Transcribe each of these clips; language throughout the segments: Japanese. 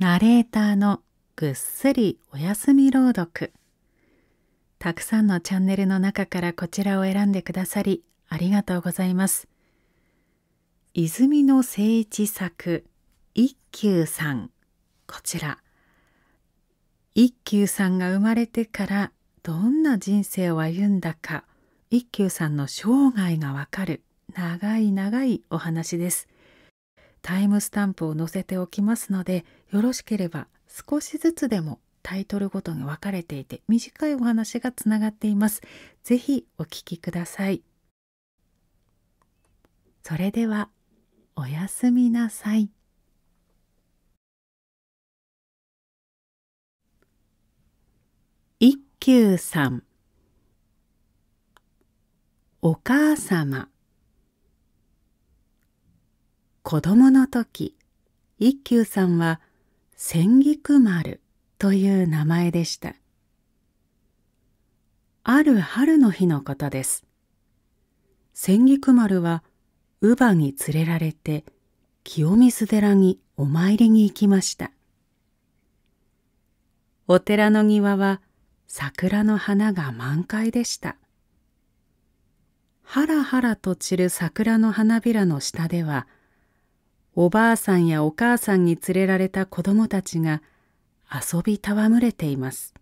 ナレーターのぐっすりお休み朗読たくさんのチャンネルの中からこちらを選んでくださりありがとうございます泉の誠一作一休さんこちら一休さんが生まれてからどんな人生を歩んだか一休さんの生涯がわかる長い長いお話ですタイムスタンプを載せておきますのでよろしければ少しずつでもタイトルごとに分かれていて短いお話がつながっています。ぜひお聞きください。それではおやすみなさい。一休さんお母様子供の時一休さんは千菊丸という名前でしたある春の日のことです千菊丸は乳母に連れられて清水寺にお参りに行きましたお寺の庭は桜の花が満開でしたはらはらと散る桜の花びらの下ではおばあさんやお母さんに連れられた子供たちが遊び戯れています。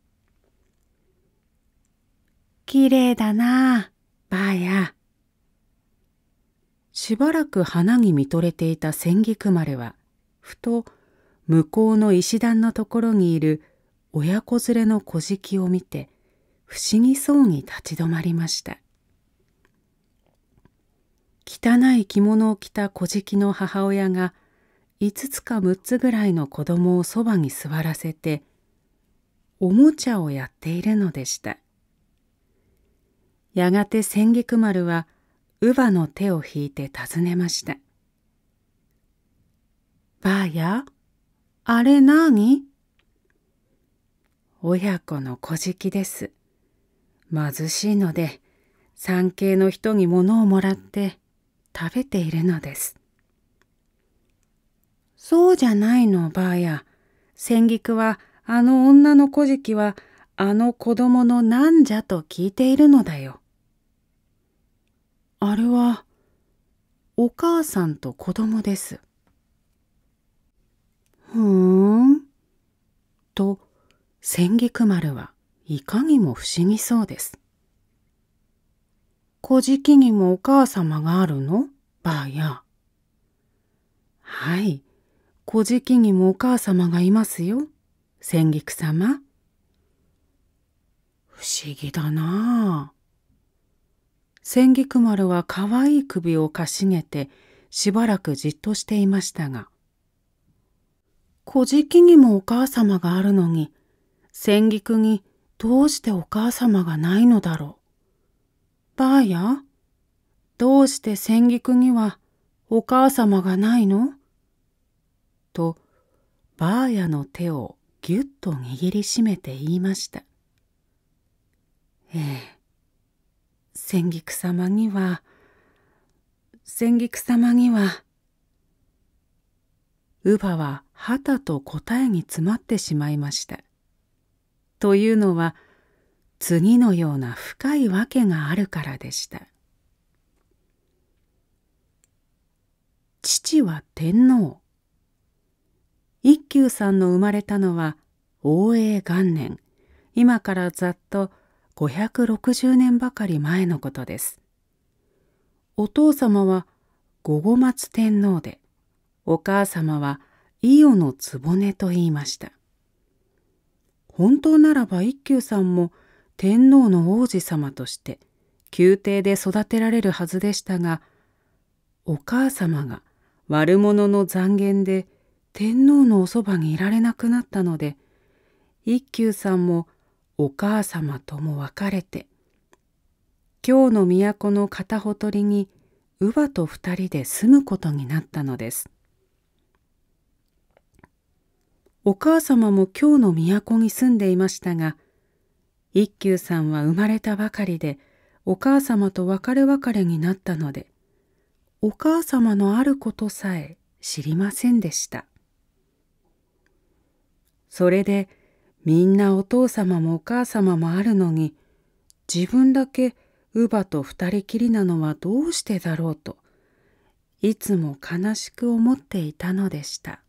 きれいだなあ、ばあや。しばらく花に見とれていた千菊丸は、ふと向こうの石段のところにいる親子連れの小じを見て、不思議そうに立ち止まりました。汚い着物を着た小敷の母親が5つか6つぐらいの子供をそばに座らせておもちゃをやっているのでしたやがて千菊丸は乳母の手を引いて尋ねました「ばあやあれ何?」親子の小敷です貧しいので産経の人に物をもらって食べているのです。そうじゃないのばあや、千菊はあの女の小じきはあの子供のなんじゃと聞いているのだよ。あれはお母さんと子供です。ふーん。と千菊丸はいかにも不思議そうです。古事記にもお母様があるのばあや。はい。古事記にもお母様がいますよ。千菊様。不思議だなあ。千菊丸はかわいい首をかしげてしばらくじっとしていましたが。古事記にもお母様があるのに、千菊にどうしてお母様がないのだろう。ばあや、どうして千菊にはお母様がないのと、ばあやの手をぎゅっと握りしめて言いました。ええ、千菊様には、千菊様には、乳母は旗と答えに詰まってしまいました。というのは、次のような深い訳があるからでした父は天皇一休さんの生まれたのは応永元年今からざっと560年ばかり前のことですお父様は五後松天皇でお母様は伊予の局と言いました本当ならば一休さんも「天皇の王子様として宮廷で育てられるはずでしたがお母様が悪者の残言で天皇のおそばにいられなくなったので一休さんもお母様とも別れて京の都の片ほとりに乳母と二人で住むことになったのです。お母様も京の都に住んでいましたが一休さんは生まれたばかりでお母様と別れ別れになったのでお母様のあることさえ知りませんでしたそれでみんなお父様もお母様もあるのに自分だけ乳母と二人きりなのはどうしてだろうといつも悲しく思っていたのでした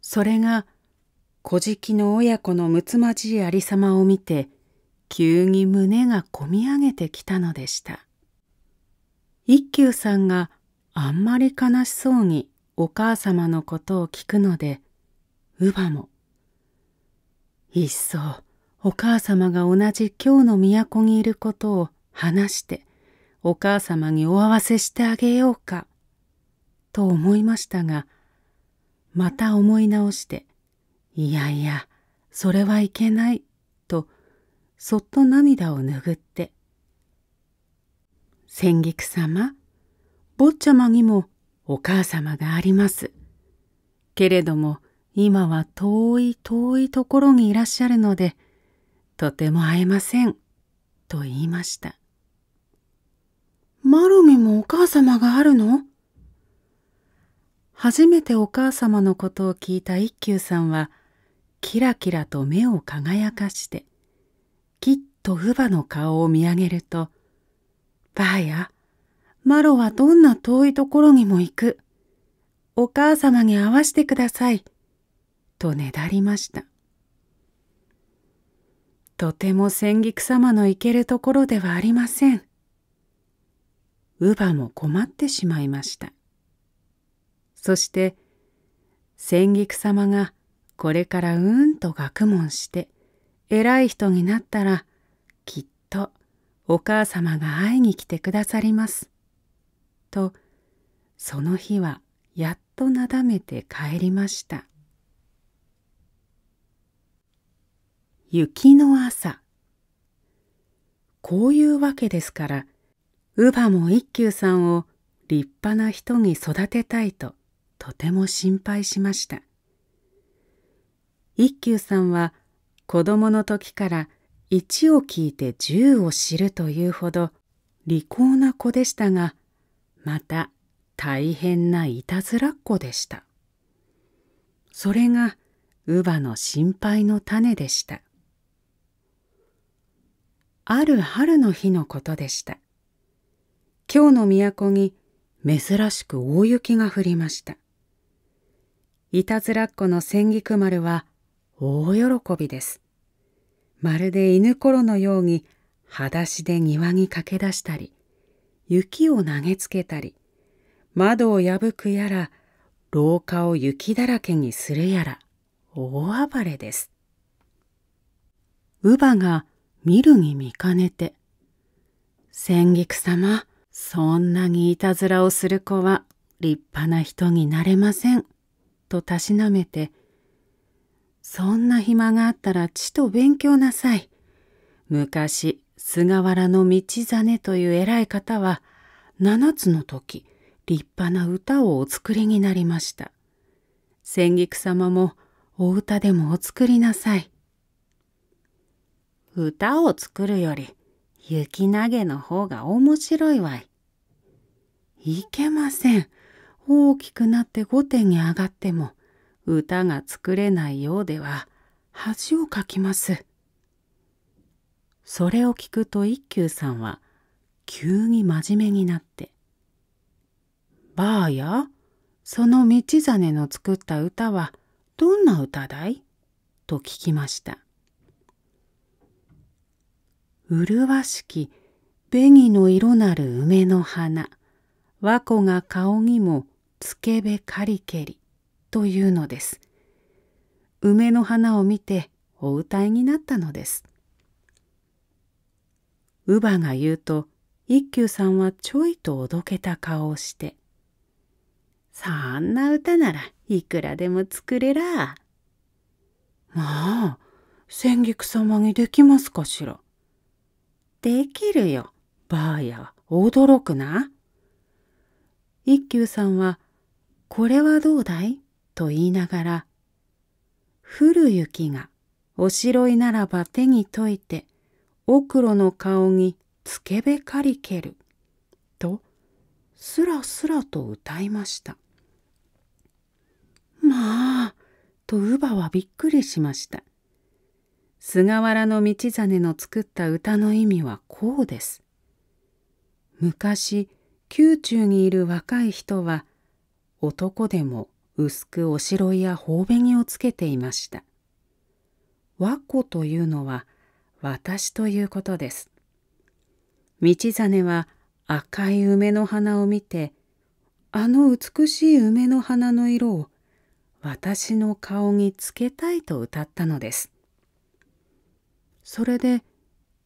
それが「小敷の親子のむつまじいありさまを見て、急に胸がこみ上げてきたのでした。一休さんがあんまり悲しそうにお母様のことを聞くので、乳母も、いっそお母様が同じ京の都にいることを話して、お母様にお合わせしてあげようか、と思いましたが、また思い直して、いやいやそれはいけないとそっと涙を拭って「千菊様坊ちゃまにもお母様があります」けれども今は遠い遠いところにいらっしゃるのでとても会えません」と言いました「マロミもお母様があるの?」初めてお母様のことを聞いた一休さんはキラキラと目を輝かしてきっと乳母の顔を見上げると「ばあやマロはどんな遠いところにも行くお母様に会わしてください」とねだりましたとても千菊様の行けるところではありません乳母も困ってしまいましたそして千菊様がこれからうんと学問して偉い人になったらきっとお母様が会いに来てくださります」とその日はやっとなだめて帰りました雪の朝こういうわけですから乳母も一休さんを立派な人に育てたいととても心配しました一休さんは子供の時から一を聞いて十を知るというほど利口な子でしたがまた大変ないたずらっ子でしたそれが乳母の心配の種でしたある春の日のことでした京の都に珍しく大雪が降りましたいたずらっ子の千菊丸は大喜びです。まるで犬頃のように裸足で庭に駆け出したり、雪を投げつけたり、窓を破くやら、廊下を雪だらけにするやら、大暴れです。乳母が見るに見かねて、千菊様、そんなにいたずらをする子は立派な人になれません、とたしなめて、そんな暇があったらちと勉強なさい。昔、菅原道真という偉い方は、7つの時、立派な歌をお作りになりました。千菊様も、お歌でもお作りなさい。歌を作るより、雪投げの方が面白いわい。いけません。大きくなって御殿に上がっても、歌が作れないようでは恥をかきます。それを聞くと一休さんは急に真面目になって「ばあやその道真の作った歌はどんな歌だい?」と聞きました「麗しき紅の色なる梅の花和子が顔にもつけべかりけりというのです。梅の花を見てお歌いになったのです。乳母が言うと一休さんはちょいとおどけた顔をして「そんな歌ならいくらでも作れら」「まあ千菊様にできますかしら」「できるよばあや驚くな」一休さんは「これはどうだいと言いながら、降る雪がおしろいならば手にといて、おくろの顔につけべかりける、と、すらすらと歌いました。まあ、と乳母はびっくりしました。菅原道真の作った歌の意味はこうです。昔、宮中にいる若い人は、男でも薄くおしろいや頬紅をつけていました和子というのは私ということです道真は赤い梅の花を見てあの美しい梅の花の色を私の顔につけたいと歌ったのですそれで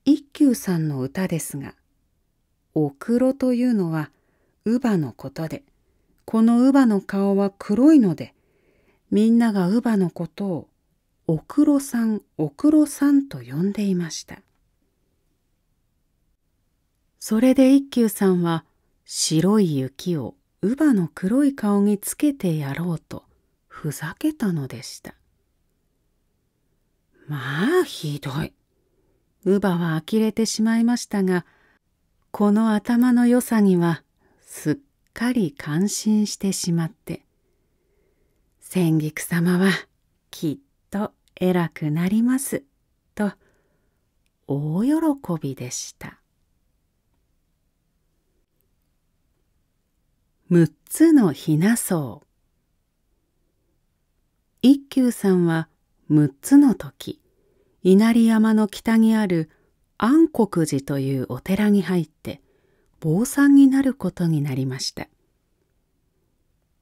一休さんの歌ですが「おくろ」というのは乳母のことで「この乳母の顔は黒いので、みんなが乳母のことを、おくろさん、おくろさんと呼んでいました。それで一休さんは、白い雪を乳母の黒い顔につけてやろうと、ふざけたのでした。まあ、ひどい。乳母は呆れてしまいましたが、この頭の良さには、すっかり感心してしまって千菊様はきっと偉くなりますと大喜びでした6つのひな層一休さんは6つの時稲荷山の北にある安国寺というお寺に入って坊さんになることになりました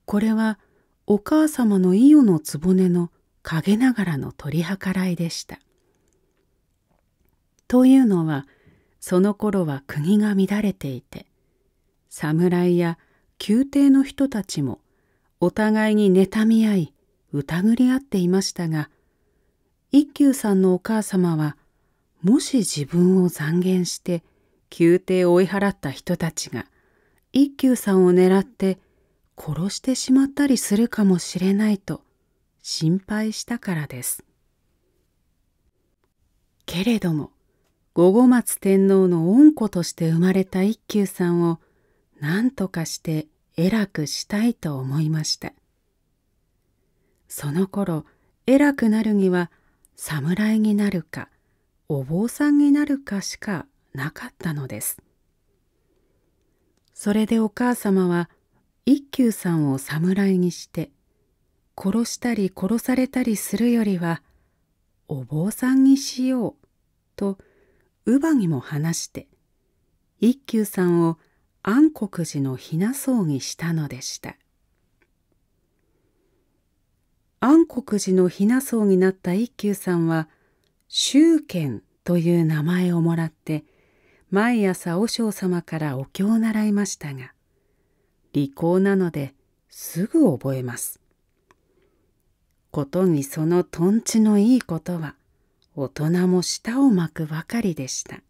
これはお母様の伊予の局の陰ながらの取り計らいでしたというのはその頃は国が乱れていて侍や宮廷の人たちもお互いに妬み合い疑り合っていましたが一休さんのお母様はもし自分を讒言して宮廷を追い払った人たちが一休さんを狙って殺してしまったりするかもしれないと心配したからです。けれども五後松天皇の恩子として生まれた一休さんを何とかして偉くしたいと思いましたその頃偉くなるには侍になるかお坊さんになるかしかなかったのですそれでお母様は一休さんを侍にして殺したり殺されたりするよりはお坊さんにしようと乳母にも話して一休さんを安国寺のひな僧にしたのでした安国寺のひな僧になった一休さんは宗賢という名前をもらって毎朝和尚様からお経を習いましたが利口なのですぐ覚えます。ことにそのとんちのいいことは大人も舌を巻くばかりでした。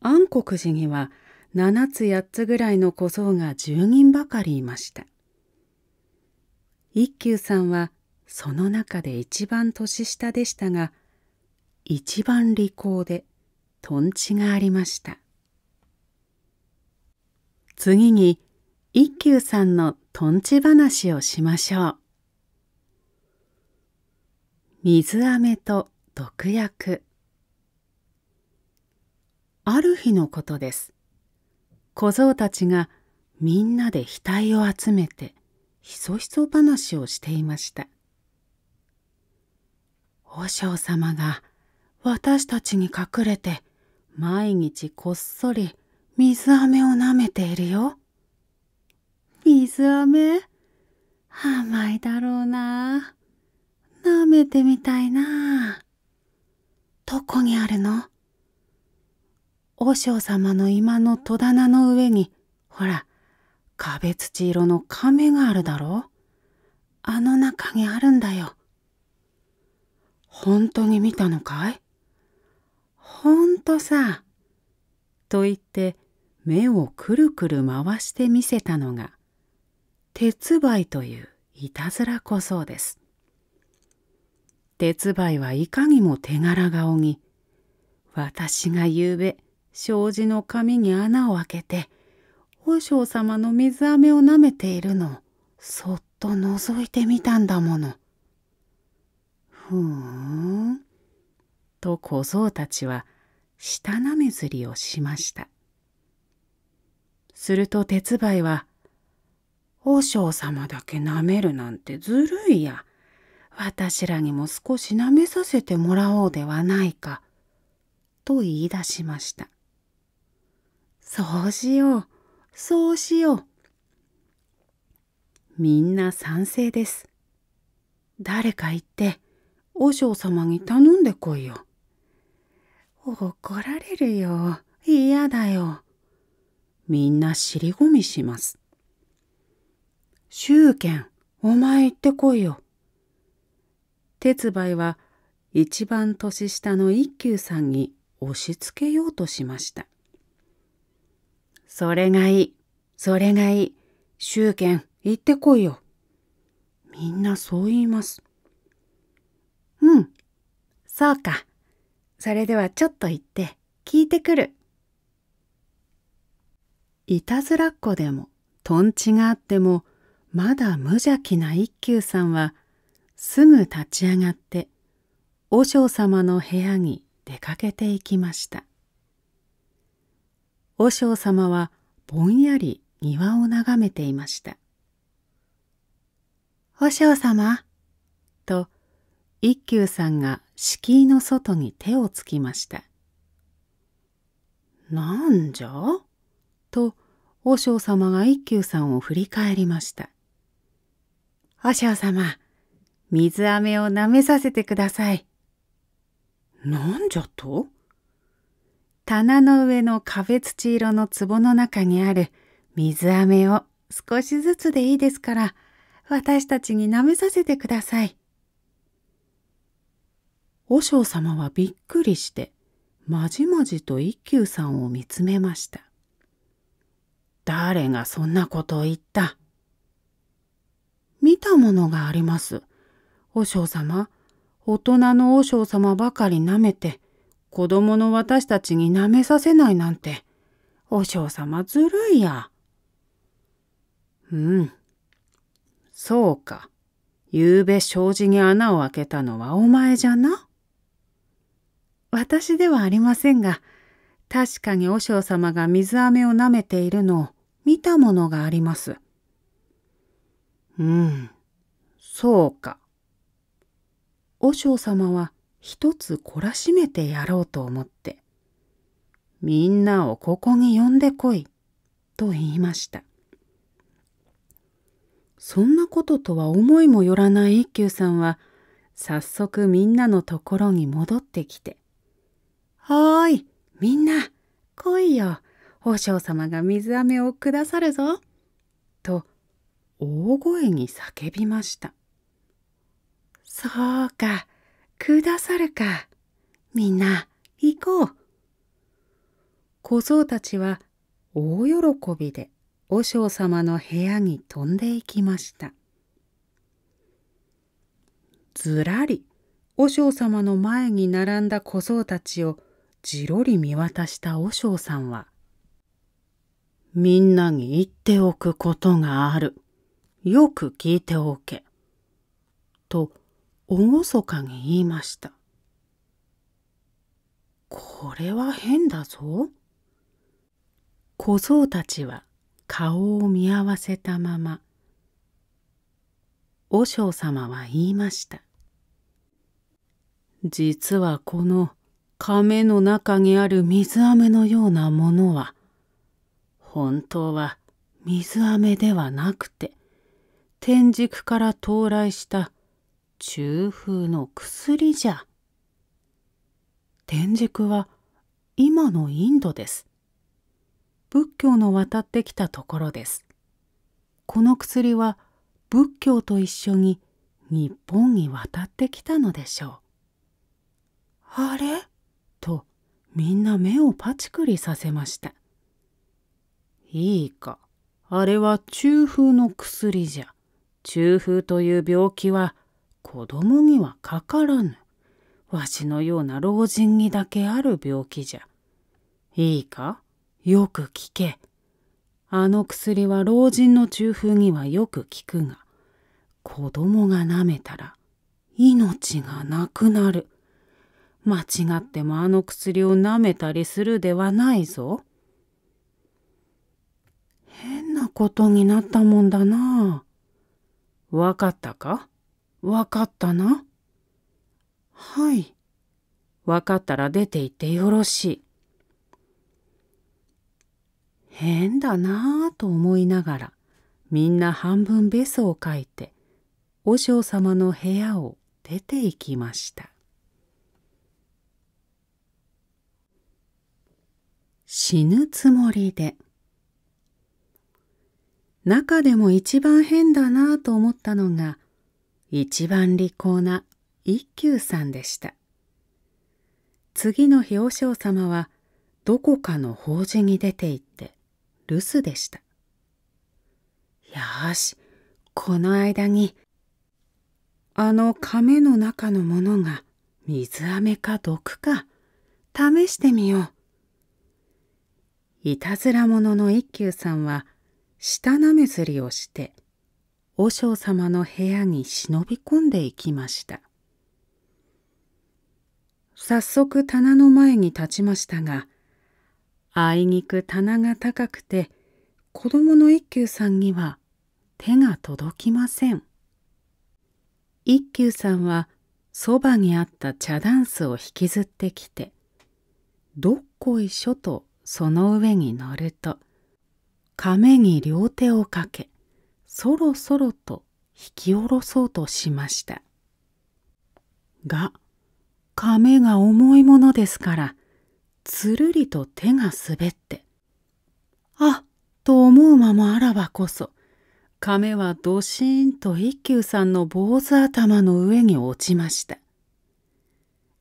安国寺には七つ八つぐらいの小僧が10人ばかりいました。一休さんはその中で一番年下でしたが一番利口でとんちがありました次に一休さんのとんち話をしましょう水飴と毒薬ある日のことです小僧たちがみんなで額を集めてひそひそ話をしていました和尚様が私たちに隠れて毎日こっそり水飴を舐めているよ。水飴甘いだろうな。舐めてみたいな。どこにあるの和尚様の今の戸棚の上に、ほら、壁土色の亀があるだろあの中にあるんだよ。本当に見たのかいほんとさ。と言って目をくるくる回して見せたのが鉄梅といういたずら小僧です。鉄梅はいかにも手柄顔に私がゆうべ障子の紙に穴を開けて和尚様の水飴をなめているのをそっと覗いてみたんだもの。ふーん。と小僧たちは舌なめずりをしましたすると鉄梅は「和尚様だけなめるなんてずるいや私らにも少しなめさせてもらおうではないか」と言い出しましたそうしようそうしようみんな賛成です誰か言って和尚様に頼んでこいよ怒られるよ。嫌だよ。みんな尻込みします。宗剣、お前行ってこいよ。鉄梅は一番年下の一休さんに押し付けようとしました。それがいい、それがいい。宗剣、行ってこいよ。みんなそう言います。うん、そうか。それではちょっと行って聞いてくる。いたずらっ子でもとんちがあってもまだ無邪気な一休さんはすぐ立ち上がって和尚様の部屋に出かけていきました和尚様はぼんやり庭を眺めていました「和尚様」と一休さんが敷居の外に手をつきました。なんじゃと、和尚様が一休さんを振り返りました。和尚様、水飴を舐めさせてください。なんじゃと棚の上の壁土色の壺の中にある水飴を少しずつでいいですから、私たちに舐めさせてください。和尚様はびっくりしてまじまじと一休さんを見つめました誰がそんなことを言った見たものがあります和尚様大人の和尚様ばかりなめて子供の私たちに舐めさせないなんて和尚様ずるいやうんそうかゆうべ障子に穴を開けたのはお前じゃな。私ではありませんが、確かに和尚様が水飴を舐めているのを見たものがあります。うん、そうか。和尚様は一つ懲らしめてやろうと思って、みんなをここに呼んでこい、と言いました。そんなこととは思いもよらない一休さんは、早速みんなのところに戻ってきて、おーい、みんな、来いよ。宝生様が水飴をくださるぞ。と、大声に叫びました。そうか、くださるか。みんな、行こう。小僧たちは大喜びで和尚様の部屋に飛んでいきました。ずらり和尚様の前に並んだ小僧たちをじろり見渡した和尚さんは、みんなに言っておくことがある。よく聞いておけ。と、厳かに言いました。これは変だぞ。小僧たちは顔を見合わせたまま、和尚様は言いました。実はこの亀の中にある水飴のようなものは、本当は水飴ではなくて、天竺から到来した中風の薬じゃ。天竺は今のインドです。仏教の渡ってきたところです。この薬は仏教と一緒に日本に渡ってきたのでしょう。あれみんな目をパチクリさせましたいいかあれは中風の薬じゃ中風という病気は子供にはかからぬわしのような老人にだけある病気じゃいいかよく聞けあの薬は老人の中風にはよく効くが子供が舐めたら命がなくなる間違ってもあの薬を舐めたりするではないぞ。変なことになったもんだな。わかったかわかったな。はい。わかったら出て行ってよろしい。変だなあと思いながら、みんな半分べそを書いて、和尚様の部屋を出て行きました。死ぬつもりで。中でも一番変だなぁと思ったのが、一番利口な一休さんでした。次の日、和尚様は、どこかの法事に出て行って、留守でした。よし、この間に、あの亀の中のものが水飴か毒か、試してみよう。いたずら者の一休さんは舌なめずりをして和尚様の部屋に忍び込んでいきました早速棚の前に立ちましたがあいにく棚が高くて子供の一休さんには手が届きません一休さんはそばにあった茶ダンスを引きずってきて「どっこいしょ」とその上に乗ると亀に両手をかけそろそろと引き下ろそうとしましたが亀が重いものですからつるりと手が滑ってあっと思う間もあらばこそ亀はドシんンと一休さんの坊主頭の上に落ちました。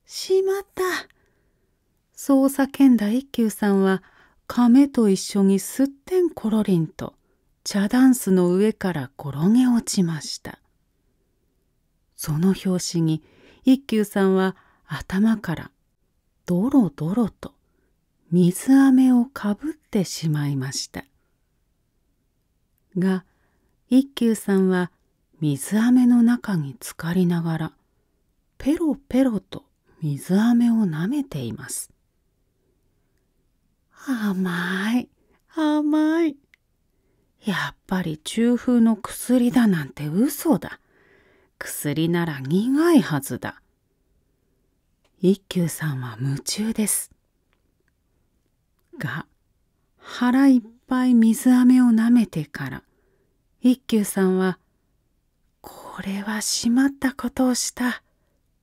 しまったそう叫んだ一休さんは亀と一緒にすってんころりんと茶ダンスの上から転げ落ちましたその拍子に一休さんは頭からドロドロと水飴をかぶってしまいましたが一休さんは水飴の中に浸かりながらペロペロと水飴をなめています甘い甘いやっぱり中風の薬だなんて嘘だ薬なら苦いはずだ一休さんは夢中ですが腹いっぱい水飴を舐めてから一休さんは「これはしまったことをした」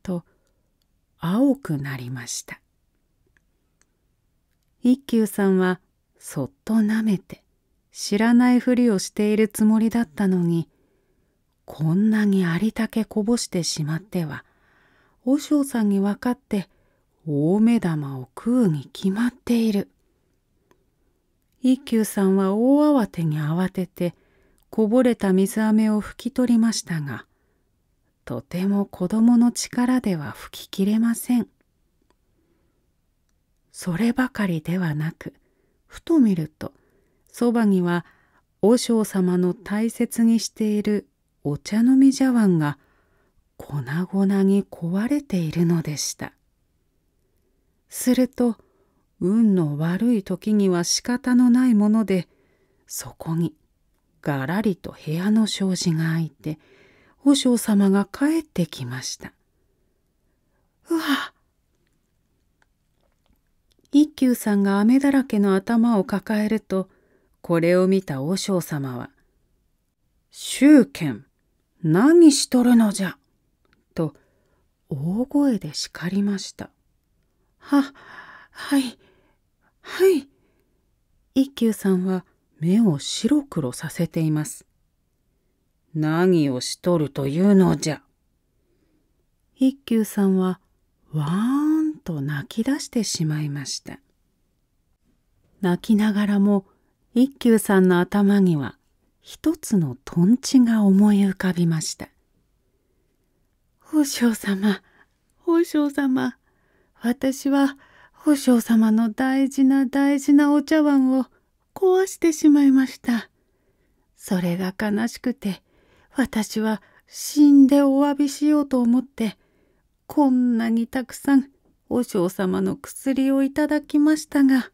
と青くなりました一休さんはそっとなめて知らないふりをしているつもりだったのにこんなにありたけこぼしてしまっては和尚さんに分かって大目玉を食うに決まっている一休さんは大慌てに慌ててこぼれた水飴を拭き取りましたがとても子供の力では拭ききれませんそればかりではなくふと見るとそばには和尚様の大切にしているお茶飲み茶碗が粉々に壊れているのでしたすると運の悪い時には仕方のないものでそこにがらりと部屋の障子が開いて和尚様が帰ってきましたうわ一休さんが飴だらけの頭を抱えるとこれを見た和尚様は「宗剣何しとるのじゃ」と大声で叱りました。ははいはい一休さんは目を白黒させています。何をしとるというのじゃ。一休さんはわーと泣き出してしまいました泣きながらも一休さんの頭には一つのとんちが思い浮かびました「和尚様和尚様私は和尚様の大事な大事なお茶碗を壊してしまいました」。それが悲しくて、私は死んでお詫びしようと思って、こんなにたくさん和尚様の薬をいただきましたが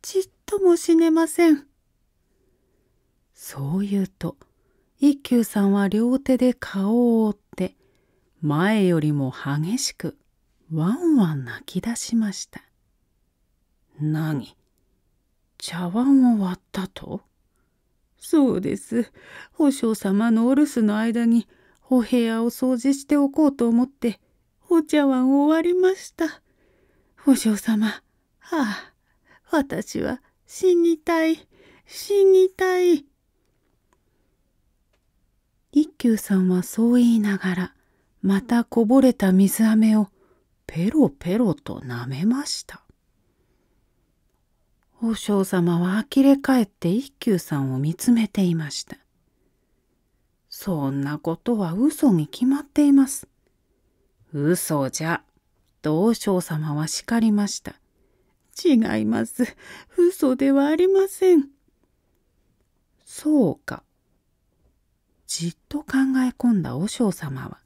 ちっとも死ねません。そう言うと一休さんは両手で顔を覆って前よりも激しくわんわん泣き出しました。何茶碗を割ったとそうです。和尚様のお留守の間にお部屋を掃除しておこうと思ってお茶碗を割りました。お嬢様、はあ、私は死にたい、死にたい。一休さんはそう言いながら、またこぼれた水飴をペロペロと舐めました。和尚様は呆れ返って一休さんを見つめていました。そんなことは嘘に決まっています。嘘じゃ。道将様は叱りました。違います。嘘ではありません。そうか。じっと考え込んだ和尚様は、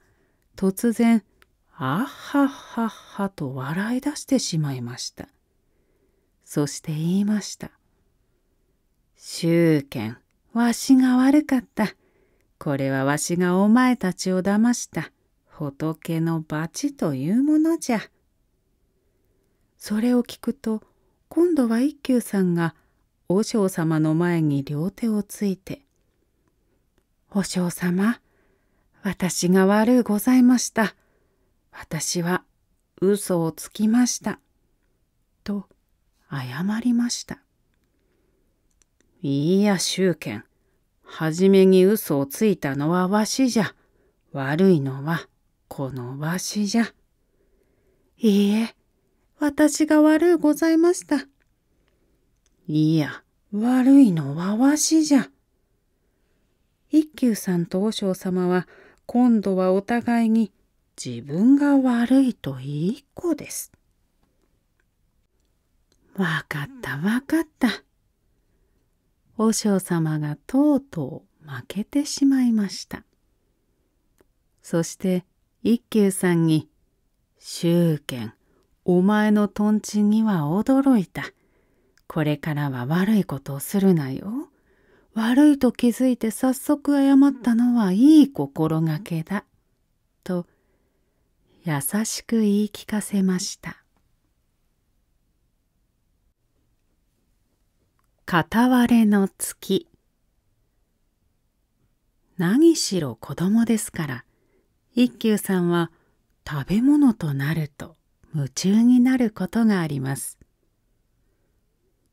突然、あっはっはっはと笑い出してしまいました。そして言いました。宗剣、わしが悪かった。これはわしがお前たちを騙した。仏の罰というものじゃ。それを聞くと今度は一休さんが和尚様の前に両手をついて「和尚様私が悪うございました。私は嘘をつきました」と謝りました。いいや宗賢初めに嘘をついたのはわしじゃ悪いのはこのわしじゃ。いいえ、私が悪うございました。いや、悪いのはわしじゃ。一休さんと和尚様は今度はお互いに自分が悪いといい子です。わかったわかった。和尚様がとうとう負けてしまいました。そして一休さんに、宗剣、お前のとんちには驚いた。これからは悪いことをするなよ。悪いと気づいて早速謝ったのはいい心がけだ。と、優しく言い聞かせました。片割れの月何しろ子供ですから一休さんは食べ物となると夢中になることがあります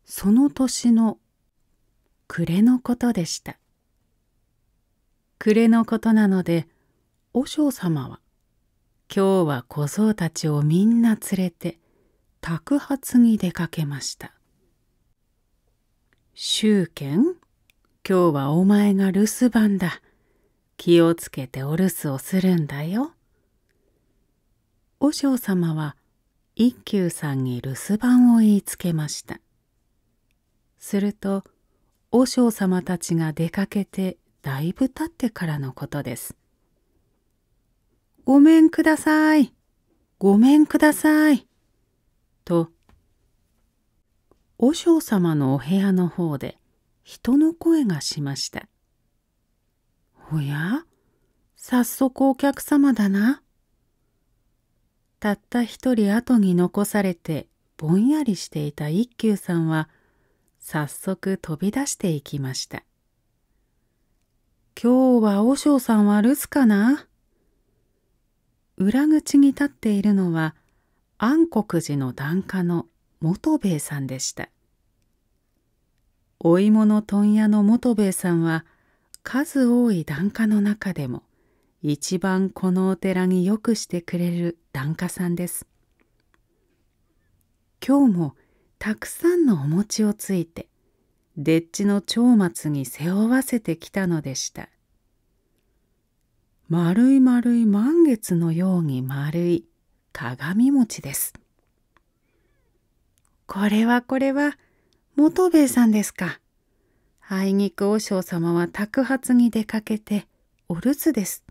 その年の暮れのことでした暮れのことなので和尚様は今日は小僧たちをみんな連れて宅発に出かけました「宗剣今日はお前が留守番だ気をつけてお留守をするんだよ。和尚様は一休さんに留守番を言いつけました。すると和尚様たちが出かけてだいぶ経ってからのことです。ごめんください。ごめんください。と、和尚様のお部屋の方で人の声がしました。おや早速お客様だな。たった一人後に残されてぼんやりしていた一休さんは早速飛び出していきました。今日は和尚さんは留守かな裏口に立っているのは安国寺の檀家の元兵衛さんでした。お芋の問屋の元兵衛さんは数多い檀家の中でも一番このお寺によくしてくれる檀家さんです。今日もたくさんのお餅をついてでっちの長松に背負わせてきたのでした。丸い丸い満月のように丸い鏡餅です。これはこれは元兵衛さんですか。あいにく和尚様は托発に出かけてお留守です。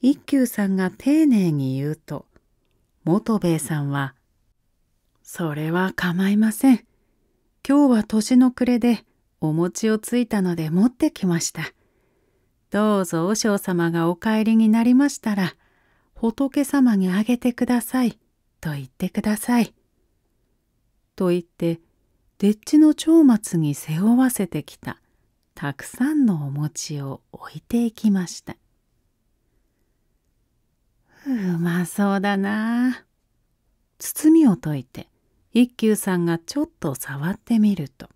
一休さんが丁寧に言うと元兵衛さんは「それは構いません。今日は年の暮れでお餅をついたので持ってきました。どうぞ和尚様がお帰りになりましたら仏様にあげてください」と言ってください。と言ってでっちの長松に背負わせてきたたくさんのお餅を置いていきましたうまそうだな包みを解いて一休さんがちょっと触ってみると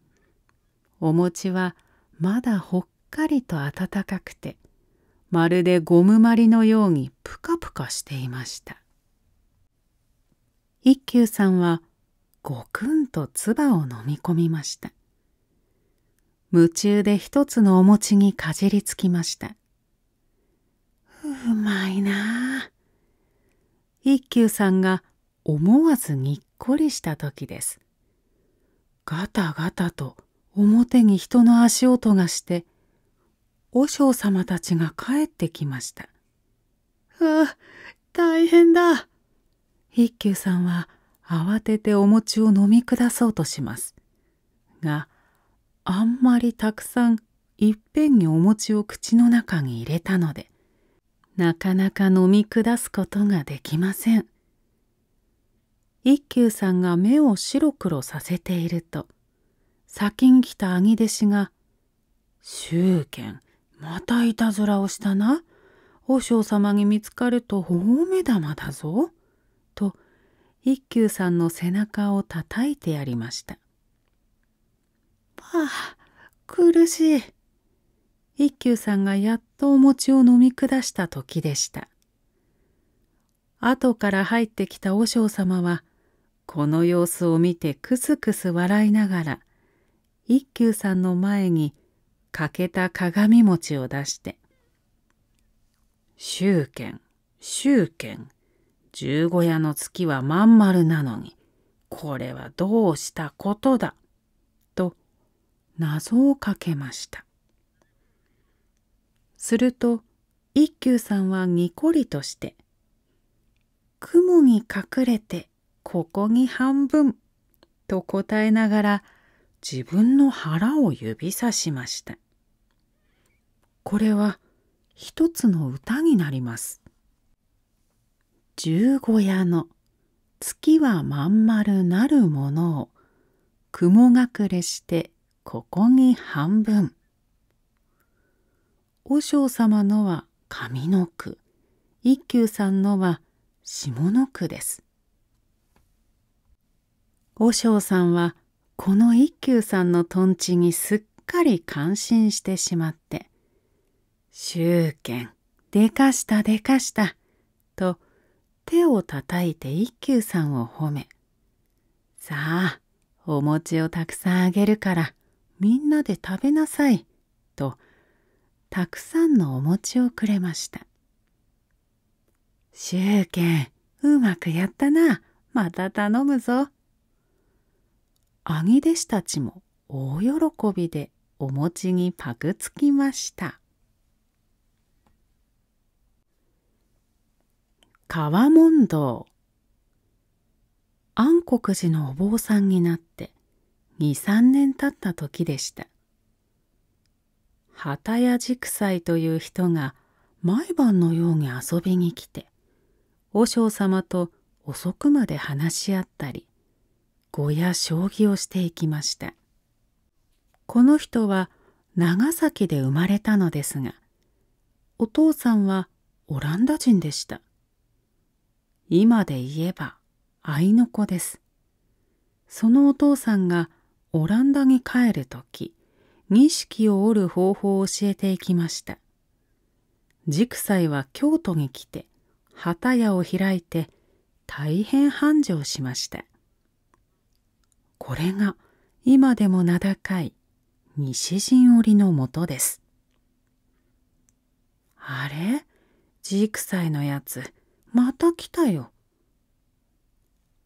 お餅はまだほっかりと温かくてまるでゴムまりのようにぷかぷかしていました一休さんはごくんと唾を飲み込みました夢中で一つのお餅にかじりつきましたうまいなあ一休さんが思わずにっこりした時ですガタガタと表に人の足音がして和尚様たちが帰ってきましたああ大変だ一休さんは慌ててお餅を飲み下そうとしますがあんまりたくさんいっぺんにお餅を口の中に入れたのでなかなか飲み下すことができません一休さんが目を白黒させていると先に来た兄弟子が「宗賢またいたずらをしたな和尚様に見つかると大目玉だぞ」一休さんの背中をたたいてやりました「ああ苦しい」一休さんがやっとお餅を飲み下した時でした後から入ってきた和尚様はこの様子を見てクスクス笑いながら一休さんの前に欠けた鏡餅を出して「宗剣宗剣十五夜の月はまん丸なのに、これはどうしたことだ、と謎をかけました。すると、一休さんはにこりとして、雲に隠れてここに半分、と答えながら自分の腹を指さしました。これは一つの歌になります。十五夜の月はまん丸なるものを雲隠れしてここに半分。和尚様のは上の句一休さんのは下の句です。和尚さんはこの一休さんのとんちにすっかり感心してしまって「宗剣でかしたでかした」と手をたたいて一休さんを褒め「さあお餅をたくさんあげるからみんなで食べなさい」とたくさんのお餅をくれました「しゅうけんうまくやったなまた頼むぞ」兄弟子たちも大喜びでお餅にパクつきました。川問答安国寺のお坊さんになって23年経った時でした旗屋軸斎という人が毎晩のように遊びに来て和尚様と遅くまで話し合ったり碁や将棋をしていきましたこの人は長崎で生まれたのですがお父さんはオランダ人でした今で言えば愛の子です。そのお父さんがオランダに帰る時錦を織る方法を教えていきました。塾祭は京都に来て旗屋を開いて大変繁盛しました。これが今でも名高い西陣織のもとです。あれジークサイのやつまた来たよ。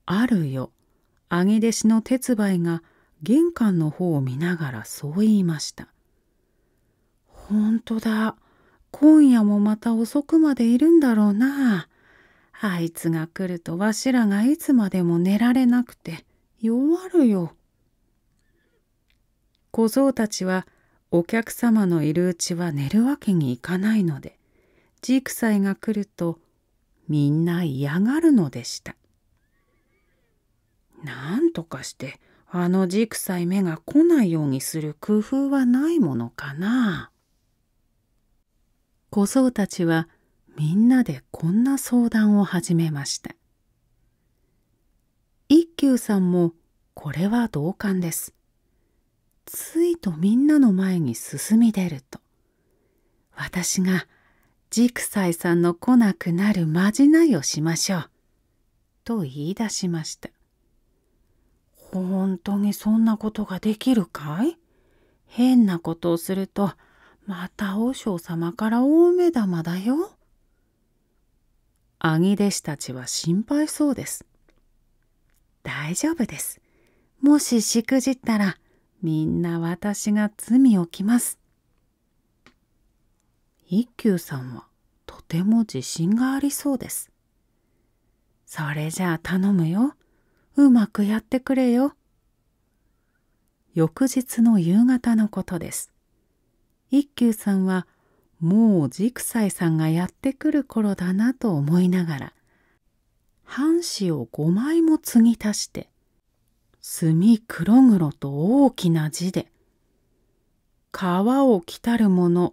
あるよ、兄弟子の鉄梅が玄関の方を見ながらそう言いました。ほんとだ。今夜もまた遅くまでいるんだろうな。あいつが来るとわしらがいつまでも寝られなくて弱るよ。小僧たちはお客様のいるうちは寝るわけにいかないので、ジークサイが来るとみんな嫌がるのでしたなんとかしてあのじくさい目が来ないようにする工夫はないものかな小僧たちはみんなでこんな相談を始めました一休さんもこれは同感ですついとみんなの前に進み出ると私がクサイさんの来なくなるまじないをしましょう。と言い出しました。本当にそんなことができるかい変なことをするとまた和尚様から大目玉だよ。兄弟子たちは心配そうです。大丈夫です。もししくじったらみんな私が罪を着ます。一休さんはとても自信がありそうです。それじゃあ頼むよ。うまくやってくれよ。翌日の夕方のことです。一休さんはもう軸クサさんがやってくる頃だなと思いながら半紙を5枚も継ぎ足して墨黒黒と大きな字で「川を来たるもの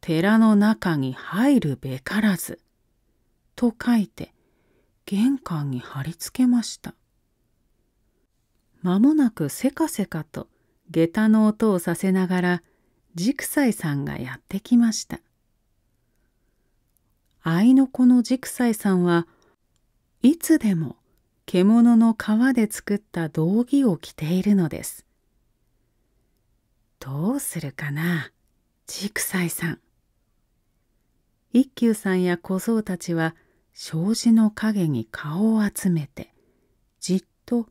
寺の中に入るべからず」と書いて玄関に貼り付けました間もなくせかせかと下駄の音をさせながら軸斎さんがやってきました愛の子の軸斎さんはいつでも獣の皮で作った道着を着ているのですどうするかな軸斎さん一休さんや小僧たちは障子の陰に顔を集めてじっと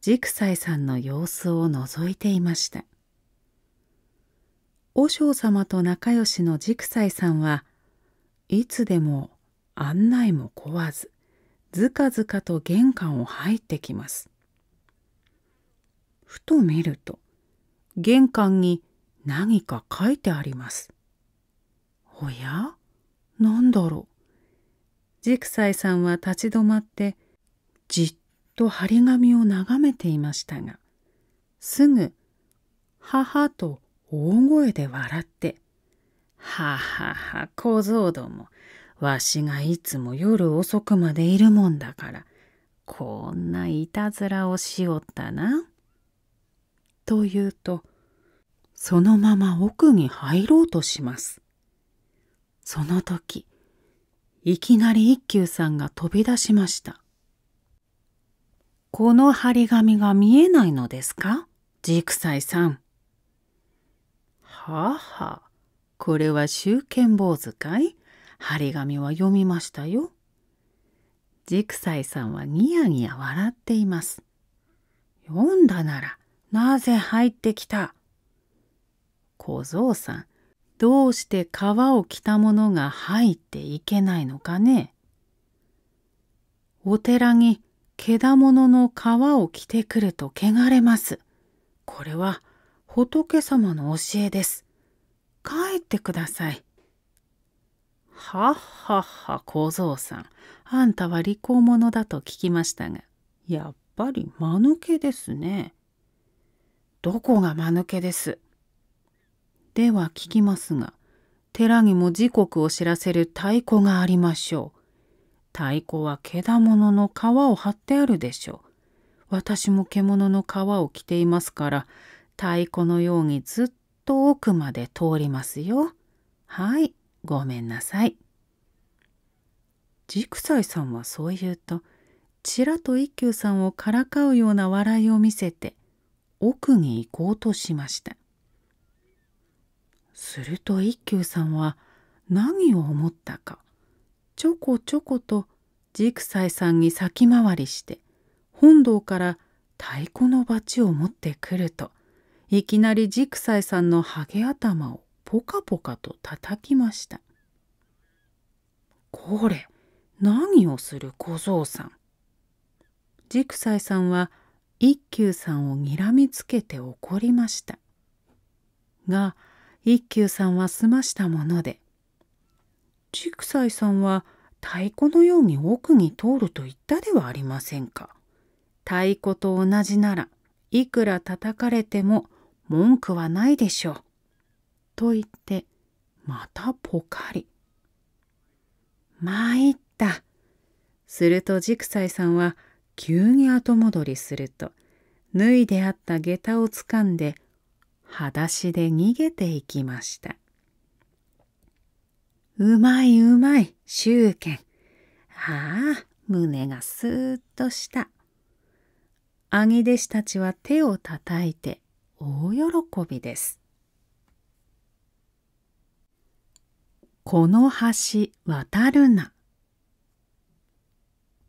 軸斎さんの様子を覗いていました和尚様と仲良しの軸斎さんはいつでも案内も壊ずずかずかと玄関を入ってきますふと見ると玄関に何か書いてありますおやなんだろう。ジクサイさんは立ち止まってじっと張り紙を眺めていましたがすぐ「母」と大声で笑って「ははは小僧どもわしがいつも夜遅くまでいるもんだからこんないたずらをしおったな」と言うとそのまま奥に入ろうとします。その時いきなり一休さんが飛び出しました「この張り紙が見えないのですか軸斎さん」。はあ、はあ、これは集権坊主かい張り紙は読みましたよ。軸斎さんはニヤニヤ笑っています。読んだならなぜ入ってきた小僧さんどうして皮を着たものが入っていけないのかね。お寺に毛物の皮を着てくると汚れます。これは仏様の教えです。帰ってください。はっはっは小僧さんあんたは利口者だと聞きましたがやっぱり間抜けですね。どこが間抜けです。では聞きますが寺にも時刻を知らせる太鼓がありましょう。太鼓は獣の皮を張ってあるでしょう。私も獣の皮を着ていますから太鼓のようにずっと奥まで通りますよ。はい、ごめんなさい。ジクサイさんはそう言うとちらと一休さんをからかうような笑いを見せて奥に行こうとしました。すると一休さんは何を思ったかちょこちょこと軸斎さんに先回りして本堂から太鼓のバチを持ってくるといきなり軸斎さんのハゲ頭をポカポカと叩きました。これ何をする小僧さん。軸斎さんは一休さんをにらみつけて怒りました。が一休さんは済ましたもので竹斎さんは太鼓のように奥に通ると言ったではありませんか太鼓と同じならいくら叩かれても文句はないでしょう」と言ってまたポカリ。参った。するとジクさんは急に後戻りすると脱いであった下駄をつかんで裸足で逃げていきました。うまいうまい、宗剣。ああ、胸がスーッとした。兄弟子たちは手をたたいて大喜びです。この橋渡るな。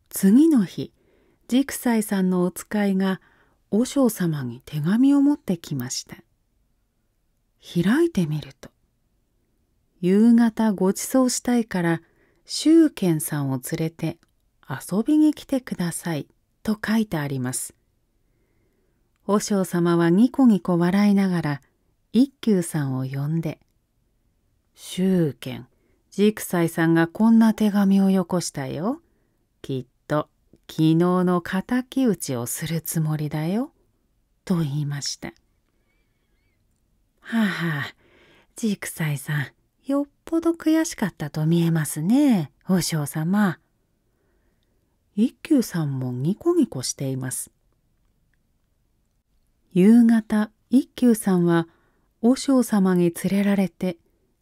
次の日、ジクサイさんのお使いが和尚様に手紙を持ってきました。開いてみると夕方ごちそうしたいから周賢さんを連れて遊びに来てくださいと書いてあります。和尚様はニコニコ笑いながら一休さんを呼んで「周賢軸斎さんがこんな手紙をよこしたよ。きっと昨日の敵討ちをするつもりだよ」と言いました。はあ、はあ、ジークサイさんよっぽど悔しかったと見えますね和尚様一休さんもニコニコしています夕方一休さんは和尚様に連れられて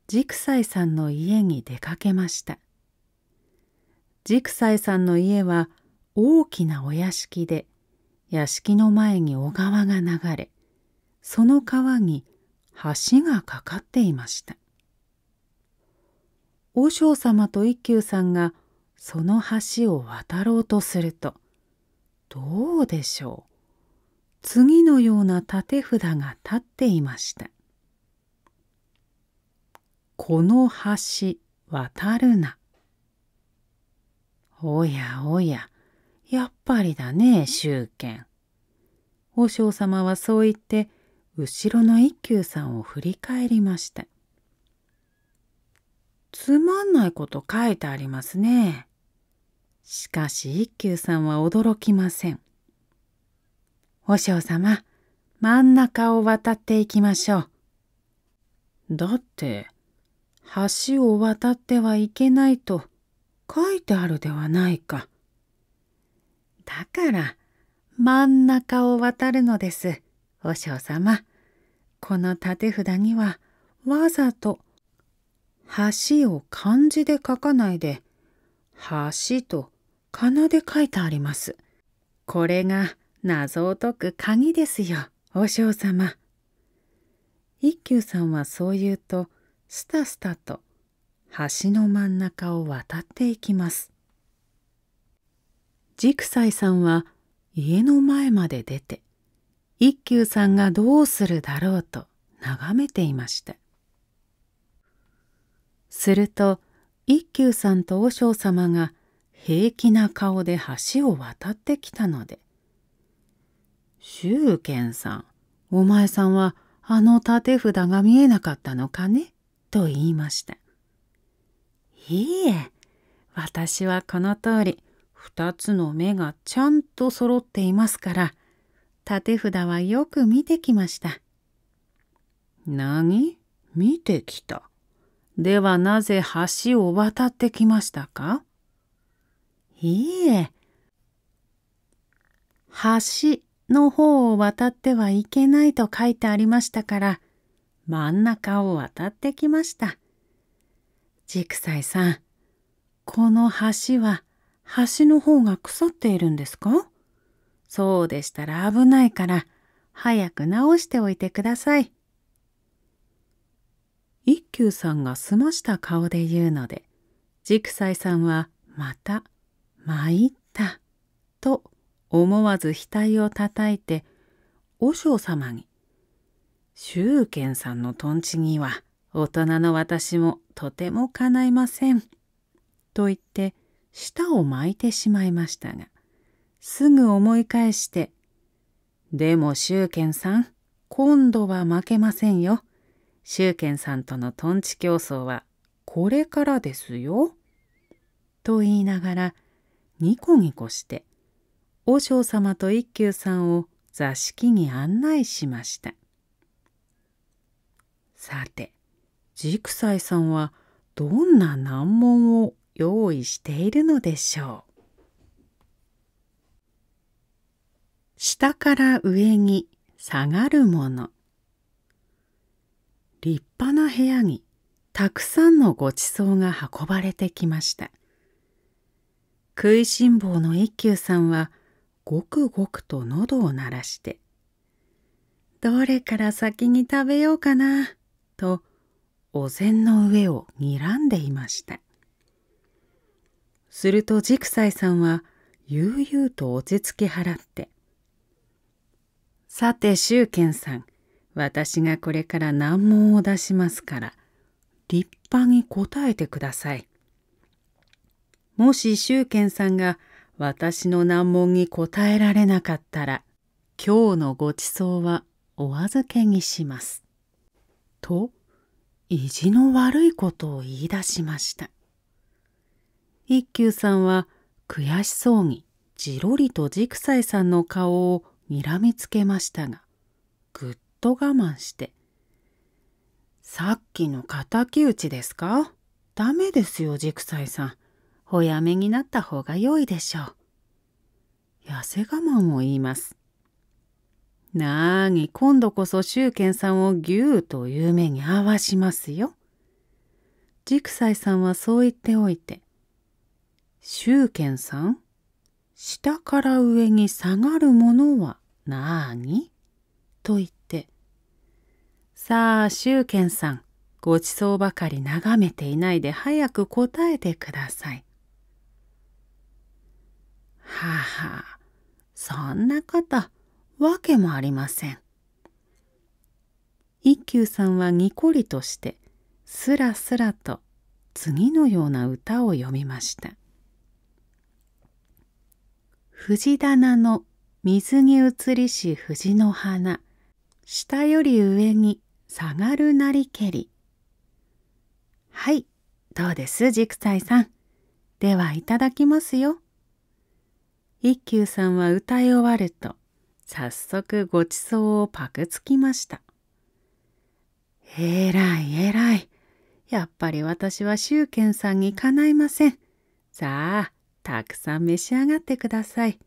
軸斎さんの家に出かけました軸斎さんの家は大きなお屋敷で屋敷の前に小川が流れその川に橋がかかっていました和尚様と一休さんがその橋を渡ろうとするとどうでしょう次のような立て札が立っていました「この橋渡るな」おやおややっぱりだね宗剣和尚様はそう言って後ろの一休さんを振り返りました。つまんないこと書いてありますね。しかし一休さんは驚きません。和尚様、真ん中を渡っていきましょう。だって、橋を渡ってはいけないと書いてあるではないか。だから、真ん中を渡るのです。和尚様この立て札にはわざと橋を漢字で書かないで橋とかなで書いてあります。これが謎を解く鍵ですよ和尚様。一休さんはそう言うとスタスタと橋の真ん中を渡っていきます。ジクサイさんは家の前まで出て一休さんがどうするだろうと眺めていましたすると一休さんと和尚様が平気な顔で橋を渡ってきたので「周賢さんお前さんはあの立て札が見えなかったのかね?」と言いました「いいえ私はこの通り二つの目がちゃんと揃っていますから立て札はよく見てきました。何見てきた。ではなぜ橋を渡ってきましたかいいえ。橋の方を渡ってはいけないと書いてありましたから、真ん中を渡ってきました。軸斎さん、この橋は橋の方が腐っているんですかそうでしたら危ないから、早く直しておいてください。一休さんが済ました顔で言うので、軸斎さんはまた、参ったと思わず額をたたいて和尚様に「周賢さんのとんちには大人の私もとてもかないません」と言って舌を巻いてしまいましたがすぐ思い返して「でも宗賢さん今度は負けませんよ。宗賢さんとのトンチ競争はこれからですよ」と言いながらニコニコして和尚様と一休さんを座敷に案内しましたさて軸斎さんはどんな難問を用意しているのでしょう下から上に下がるもの立派な部屋にたくさんのごちそうが運ばれてきました食いしん坊の一休さんはごくごくと喉を鳴らして「どれから先に食べようかな」とお膳の上を睨んでいましたすると軸斎さんは悠々と落ち着き払ってさて宗賢さん私がこれから難問を出しますから立派に答えてください。もし宗賢さんが私の難問に答えられなかったら今日のご馳走はお預けにします」と意地の悪いことを言い出しました一休さんは悔しそうにじろりと軸斎さんの顔をにらみつけましたがぐっと我慢して「さっきの敵討ちですかダメですよ軸斎さんおやめになった方が良いでしょう」痩せ我慢を言います。なーに今度こそ宗賢さんを牛という目に合わしますよ。軸斎さんはそう言っておいて「宗賢さん下から上に下がるものはなあにと言って、さあ、周んさん、ごちそうばかり眺めていないで早く答えてください。はあ、はあ、そんなこと、わけもありません。一休さんはにこりとして、すらすらと次のような歌を読みました。藤棚の水に移りし藤の花下より上に下がるなりけりはいどうです軸斎さんではいただきますよ一休さんは歌い終わると早速ごちそうをパクつきましたえらいえらいやっぱり私は宗賢さんにかないませんさあたくさん召し上がってください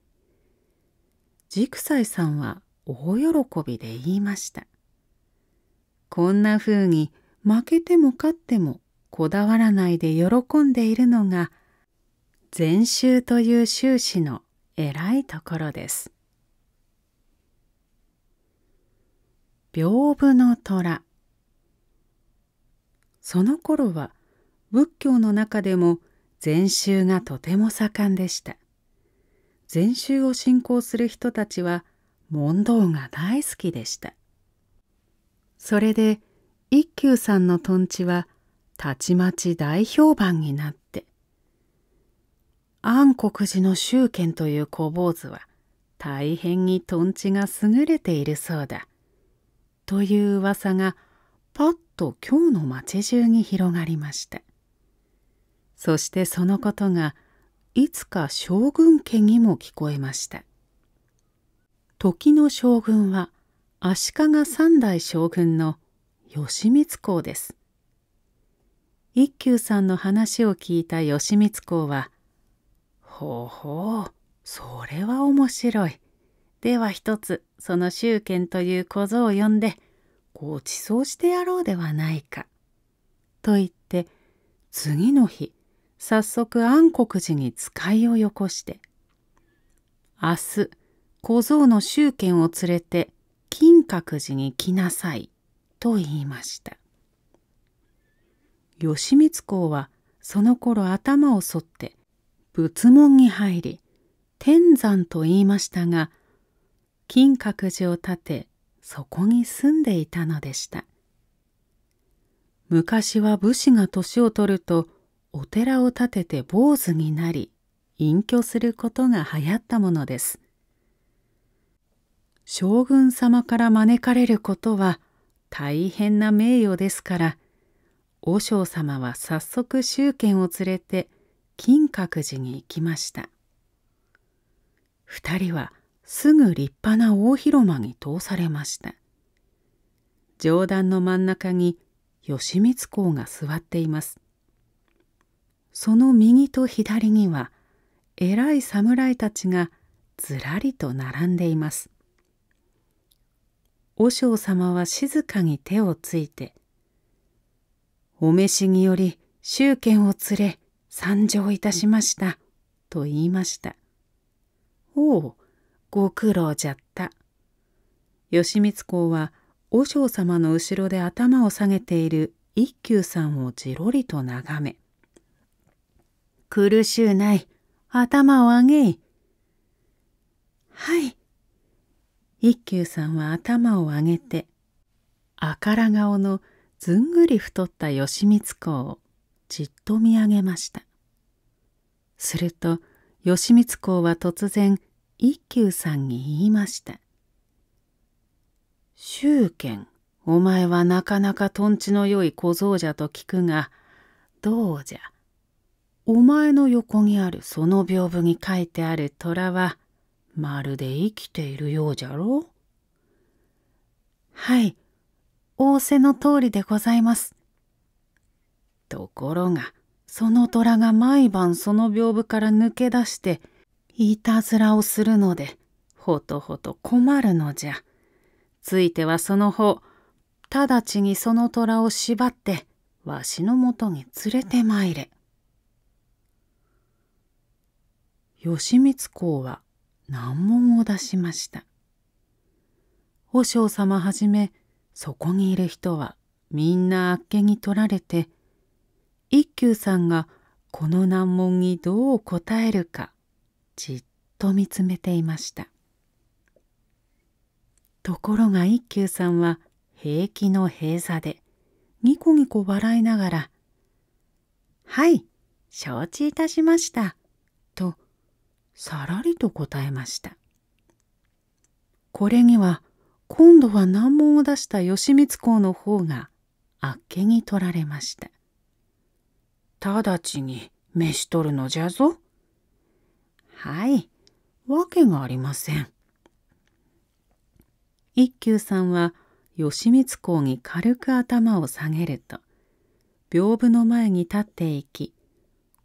軸斎さんは大喜びで言いましたこんな風に負けても勝ってもこだわらないで喜んでいるのが禅宗という宗師の偉いところです屏風の虎その頃は仏教の中でも禅宗がとても盛んでした禅宗を信仰する人たちは問答が大好きでしたそれで一休さんのとんちはたちまち大評判になって安国寺の宗賢という小坊主は大変にとんちが優れているそうだという噂がパッと今日の町中に広がりましたそしてそのことがいつか将軍家にも聞こえました時の将軍は足利三代将軍の義満公です一休さんの話を聞いた義満公は「ほうほうそれは面白い。では一つその宗剣という小僧を呼んでごちそうしてやろうではないか」と言って次の日早速安国寺に使いをよこして明日小僧の宗権を連れて金閣寺に来なさい」と言いました義満公はその頃頭を剃って仏門に入り天山と言いましたが金閣寺を建てそこに住んでいたのでした昔は武士が年を取るとお寺を建てて坊主になり隠居することが流行ったものです将軍様から招かれることは大変な名誉ですから和尚様は早速宗賢を連れて金閣寺に行きました2人はすぐ立派な大広間に通されました上段の真ん中に吉光公が座っていますその右と左には偉い侍たちがずらりと並んでいます和尚様は静かに手をついて「お召しにより宗剣を連れ参上いたしました」と言いました「おおご苦労じゃった」吉光公は和尚様の後ろで頭を下げている一休さんをじろりと眺め苦しゅうない。頭を上げい。はい。一休さんは頭を上げて、あから顔のずんぐり太った吉光公をじっと見上げました。すると、吉光公は突然、一休さんに言いました。宗賢、お前はなかなかとんちのよい小僧じゃと聞くが、どうじゃ。お前の横にあるその屏風に書いてある虎はまるで生きているようじゃろはい仰せの通りでございます。ところがその虎が毎晩その屏風から抜け出していたずらをするのでほとほと困るのじゃ。ついてはその方直ちにその虎を縛ってわしのもとに連れて参れ。義満公は難問を出しました。和尚様はじめそこにいる人はみんなあっけに取られて一休さんがこの難問にどう答えるかじっと見つめていましたところが一休さんは平気の平座でニコニコ笑いながら「はい承知いたしました。さらりと答えました。これには今度は難問を出した義光公の方があっけに取られました。直ちに召し取るのじゃぞ。はい、わけがありません。一休さんは義光公に軽く頭を下げると屏風の前に立っていき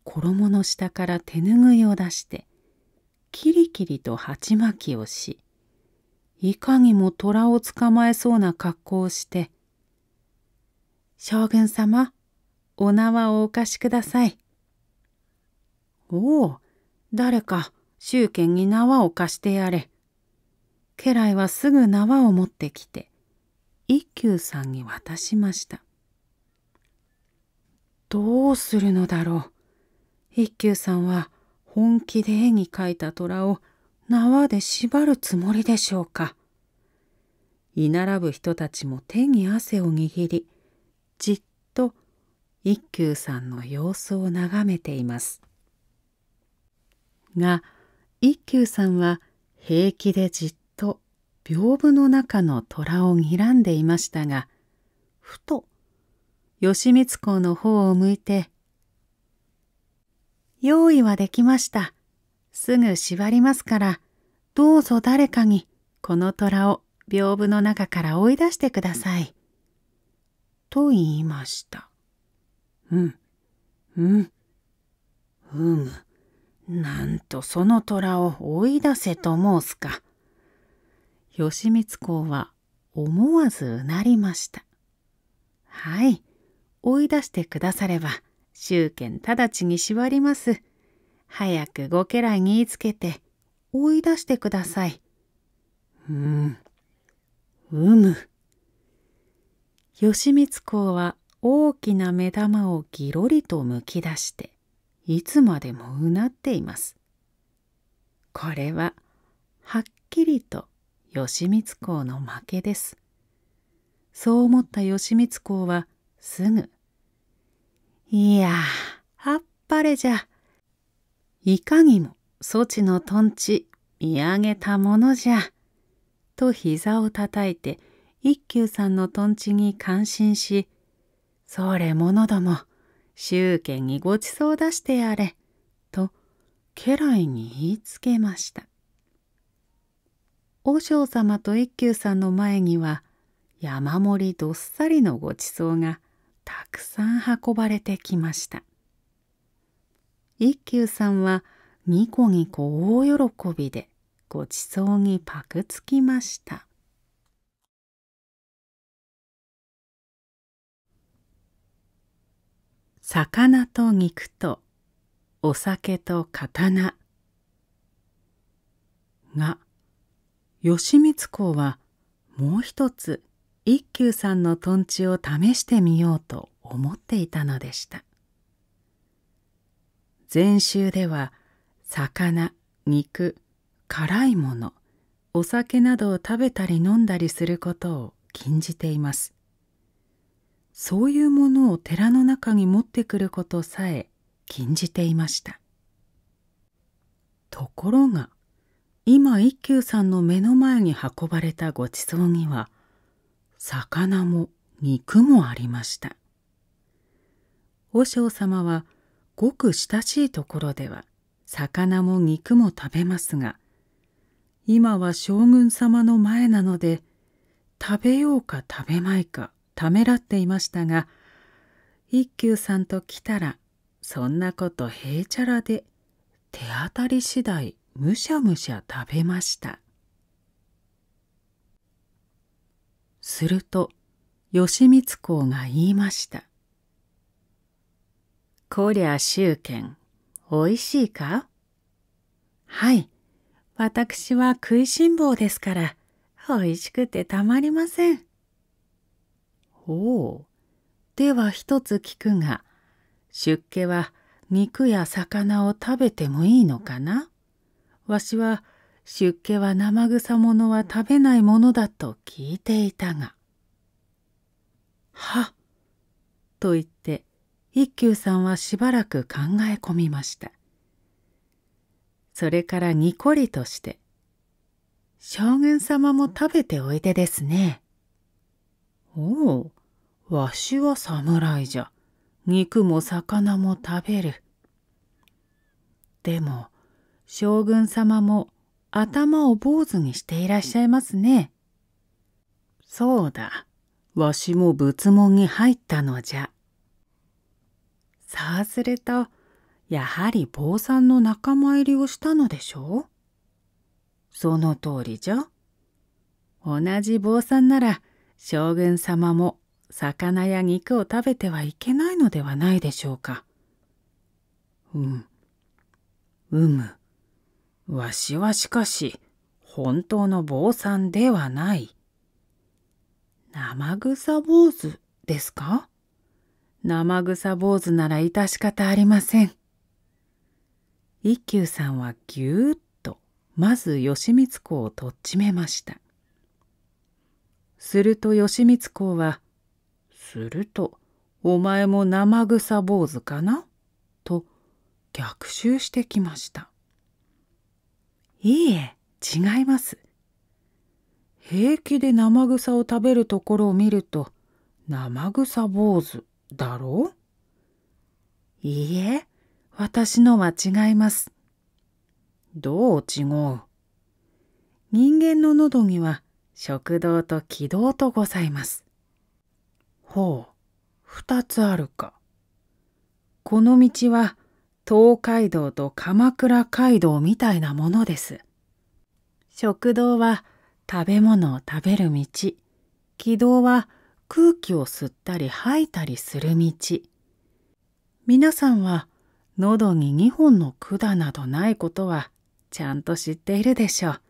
衣の下から手ぬぐいを出してキリキリと鉢巻きをしいかにも虎を捕まえそうな格好をして「将軍様お縄をお貸しください」「おお誰か宗権に縄を貸してやれ」家来はすぐ縄を持ってきて一休さんに渡しましたどうするのだろう一休さんは本気で絵に描いた虎を縄で縛るつもりでしょうか。居並ぶ人たちも手に汗を握りじっと一休さんの様子を眺めていますが一休さんは平気でじっと屏風の中の虎を睨んでいましたがふと義満公の方を向いて用意はできました。すぐ縛りますから、どうぞ誰かにこの虎を屏風の中から追い出してください。と言いました。うん、うん、うむ、なんとその虎を追い出せと申すか。吉光公は思わずうなりました。はい、追い出してくだされば、宗剣直ちに縛ります。早くご家来に言いつけて追い出してください。うん。うむ。義満公は大きな目玉をぎろりとむき出していつまでもうなっています。これははっきりと義満公の負けです。そう思った義満公はすぐいやあっぱれじゃ。いかにもそちのとんち見上げたものじゃ。と膝をたたいて一休さんのとんちに感心し「それ者ども宗家にごちそう出してやれ」と家来に言いつけました。和尚様と一休さんの前には山盛りどっさりのごちそうがたくさん運ばれてきました一休さんはニコニコ大喜びでごちそうにパクつきました魚と肉とお酒と刀が吉光公はもう一つ一休さんのとんちを試してみようと思っていたのでした禅宗では魚肉辛いものお酒などを食べたり飲んだりすることを禁じていますそういうものを寺の中に持ってくることさえ禁じていましたところが今一休さんの目の前に運ばれたごちそうには魚も肉もありました和尚様はごく親しいところでは魚も肉も食べますが今は将軍様の前なので食べようか食べまいかためらっていましたが一休さんと来たらそんなことへいちゃらで手当たり次第むしゃむしゃ食べました。すると吉光公が言いました「こりゃ宗剣おいしいか?」はい私は食いしん坊ですからおいしくてたまりません。おおでは一つ聞くが出家は肉や魚を食べてもいいのかなわしは出家は生臭ものは食べないものだと聞いていたが「は」と言って一休さんはしばらく考え込みましたそれからにこりとして「将軍様も食べておいでですね」「おおわしは侍じゃ肉も魚も食べる」でも将軍様も頭を坊主にしていらっしゃいますね。そうだ。わしも仏門に入ったのじゃ。さあすると、やはり坊さんの仲間入りをしたのでしょうその通りじゃ。同じ坊さんなら、将軍様も魚や肉を食べてはいけないのではないでしょうか。うん。うむ。わしはしかし、本当の坊さんではない。生草坊主ですか生草坊主なら致し方ありません。一休さんはぎゅーっとまず義光公をとっちめました。すると義光公は「するとお前も生草坊主かな?」と逆襲してきました。いいえ、違います。平気で生草を食べるところを見ると、生草坊主だろういいえ、私のは違います。どう違う人間の喉には食道と気道とございます。ほう、二つあるか。この道は東海道と鎌倉街道みたいなものです。食堂は食べ物を食べる道気道は空気を吸ったり吐いたりする道皆さんは喉に2本の管などないことはちゃんと知っているでしょう。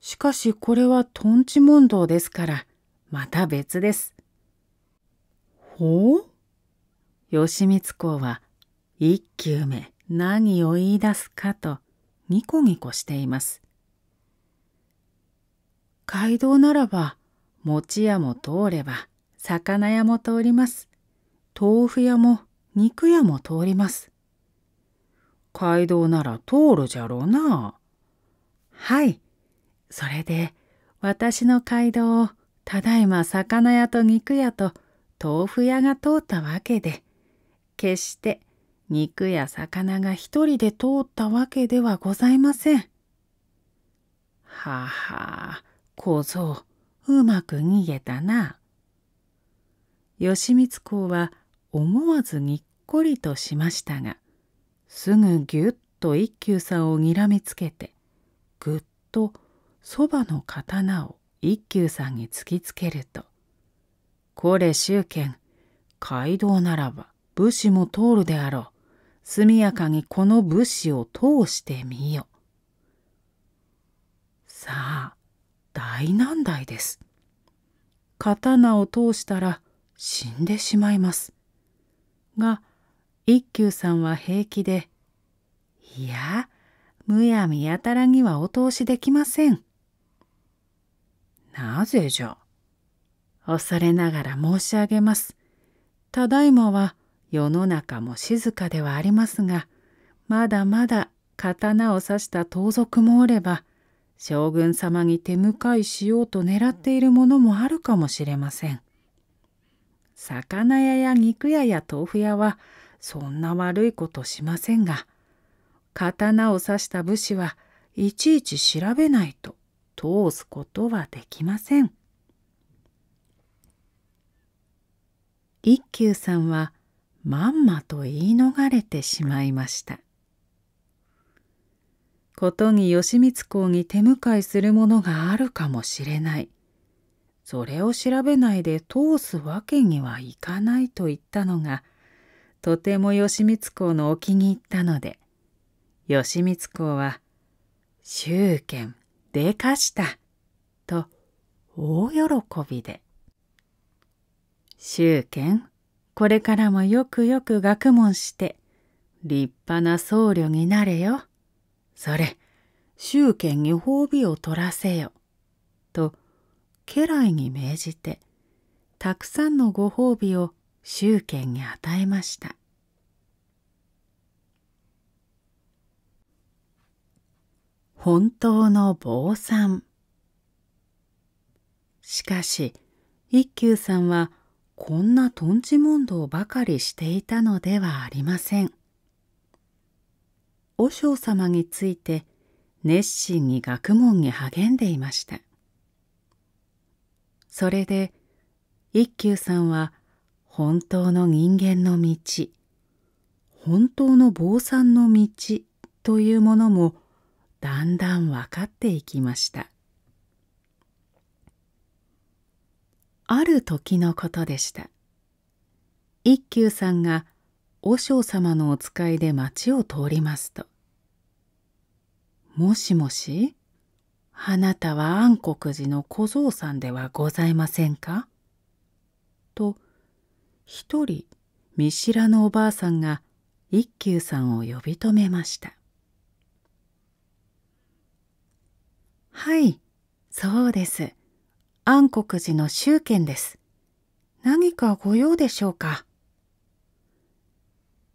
しかしこれはとんち問答ですからまた別です。ほう吉光公は一球目何を言い出すかとニコニコしています。街道ならば餅屋も通れば魚屋も通ります。豆腐屋も肉屋も通ります。街道なら通るじゃろうな。はい。それで私の街道をただいま魚屋と肉屋と豆腐屋が通ったわけで決して肉や魚が一人で通ったわけではございません。ははあ、小僧、うまく逃げたな。義満公は思わずにっこりとしましたが、すぐぎゅっと一休さんをにらみつけて、ぐっとそばの刀を一休さんに突きつけると、これ周見、街道ならば武士も通るであろう。速やかにこの物資を通してみよ。さあ、大難題です。刀を通したら死んでしまいます。が、一休さんは平気で、いや、むやみやたらにはお通しできません。なぜじゃ。恐れながら申し上げます。ただいまは、世の中も静かではありますがまだまだ刀を刺した盗賊もおれば将軍様に手向かいしようと狙っているものもあるかもしれません。魚屋や肉屋や豆腐屋はそんな悪いことしませんが刀を刺した武士はいちいち調べないと通すことはできません。一休さんはまんまと言い逃れてしまいましたことに義満公に手向かいするものがあるかもしれないそれを調べないで通すわけにはいかないと言ったのがとても義満公のお気に入ったので義満公は「宗剣でかした」と大喜びで「宗剣これからもよくよく学問して立派な僧侶になれよ。それ宗権に褒美を取らせよ。と家来に命じてたくさんのご褒美を宗権に与えました。本当の坊さんしかし一休さんはこんなとんち問答ばかりしていたのではありません和尚様について熱心に学問に励んでいましたそれで一休さんは本当の人間の道本当の坊さんの道というものもだんだん分かっていきましたある時のことでした一休さんが和尚様のお使いで町を通りますと「もしもしあなたは安国寺の小僧さんではございませんか?」と一人見知らぬおばあさんが一休さんを呼び止めました「はいそうです」安国寺の宗賢です。何かご用でしょうか。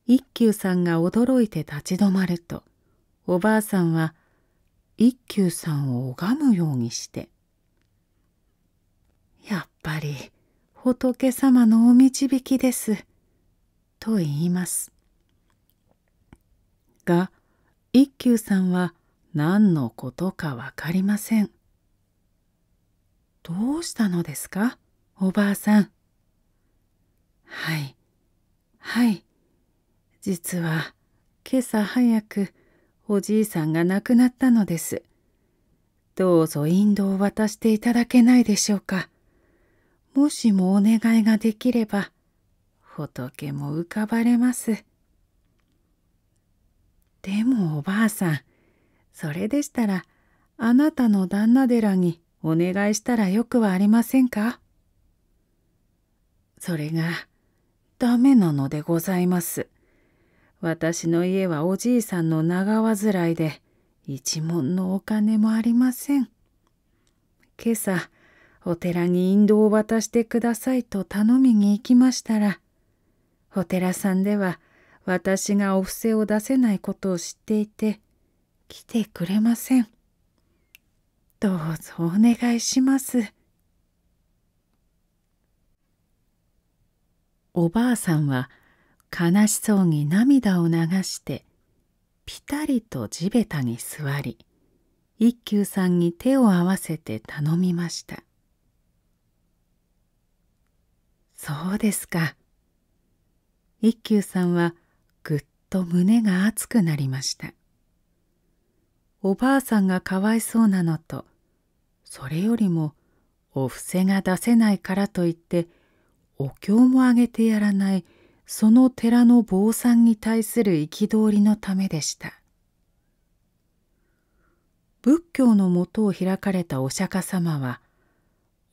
一休さんが驚いて立ち止まると、おばあさんは一休さんを拝むようにして、やっぱり仏様のお導きです、と言います。が、一休さんは何のことかわかりません。どうしたのですかおばあさん。はい、はい。実は、今朝早く、おじいさんが亡くなったのです。どうぞインドを渡していただけないでしょうか。もしもお願いができれば、仏も浮かばれます。でもおばあさん、それでしたら、あなたの旦那寺にお願いしたらよくはありませんかそれがダメなのでございます。私の家はおじいさんの長患いで一文のお金もありません。今朝お寺に引導を渡してくださいと頼みに行きましたらお寺さんでは私がお布施を出せないことを知っていて来てくれません。どうぞお願いしますおばあさんは悲しそうに涙を流してぴたりと地べたに座り一休さんに手を合わせて頼みましたそうですか一休さんはぐっと胸が熱くなりましたおばあさんがかわいそうなのとそれよりもお布施が出せないからといってお経もあげてやらないその寺の坊さんに対する憤りのためでした。仏教のもとを開かれたお釈迦様は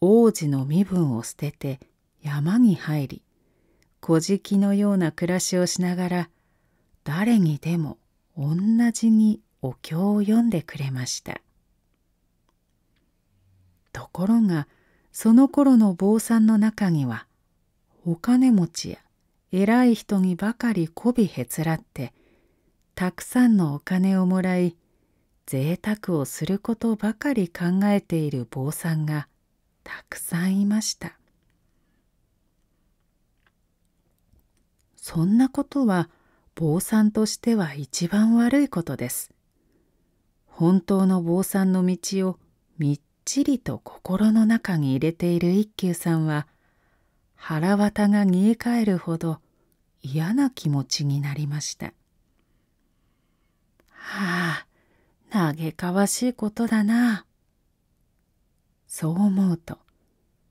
王子の身分を捨てて山に入り小敷のような暮らしをしながら誰にでも同じにお経を読んでくれました。ところがその頃の坊さんの中にはお金持ちや偉い人にばかりこびへつらってたくさんのお金をもらい贅沢をすることばかり考えている坊さんがたくさんいましたそんなことは坊さんとしては一番悪いことです本当の坊さんの道をみちりと心の中に入れている一休さんは腹綿が煮え返るほど嫌な気持ちになりました。はあ嘆かわしいことだな。そう思うと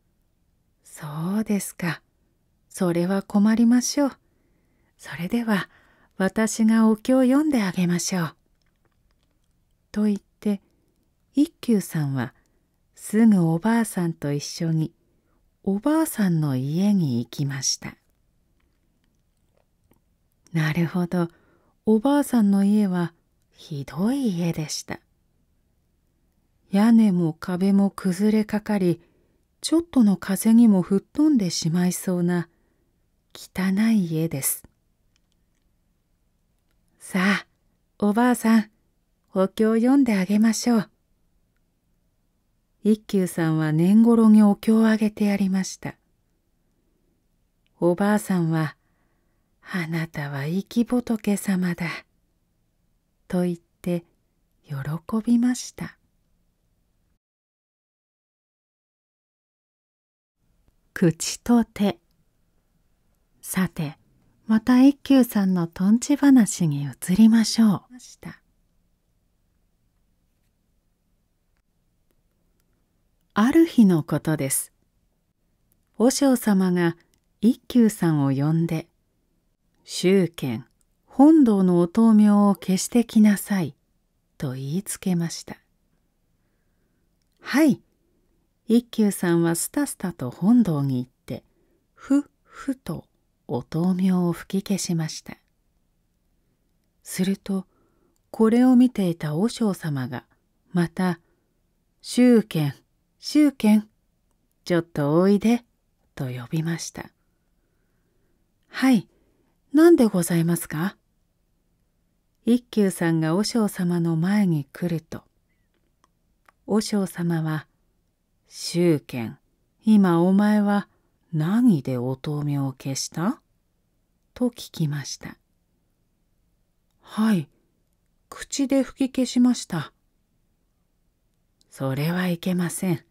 「そうですかそれは困りましょう。それでは私がお経を読んであげましょう」と言って一休さんはすぐおばあさんと一緒におばあさんの家に行きましたなるほどおばあさんの家はひどい家でした屋根も壁も崩れかかりちょっとの風にも吹っ飛んでしまいそうな汚い家ですさあおばあさんお経を読んであげましょう一休さんは年頃にお経をあげてやりましたおばあさんは「あなたは生き仏様だ」と言って喜びました口と手さてまた一休さんのとんち話に移りましょう。ある日のことです。和尚様が一休さんを呼んで「宗賢本堂のお灯明を消してきなさい」と言いつけました。はい一休さんはすたすたと本堂に行ってふっふとお灯明を吹き消しました。するとこれを見ていた和尚様がまた「宗賢宗賢、ちょっとおいで、と呼びました。はい、何でございますか一休さんが和尚様の前に来ると、和尚様は、宗賢、今お前は何でお灯明を消したと聞きました。はい、口で吹き消しました。それはいけません。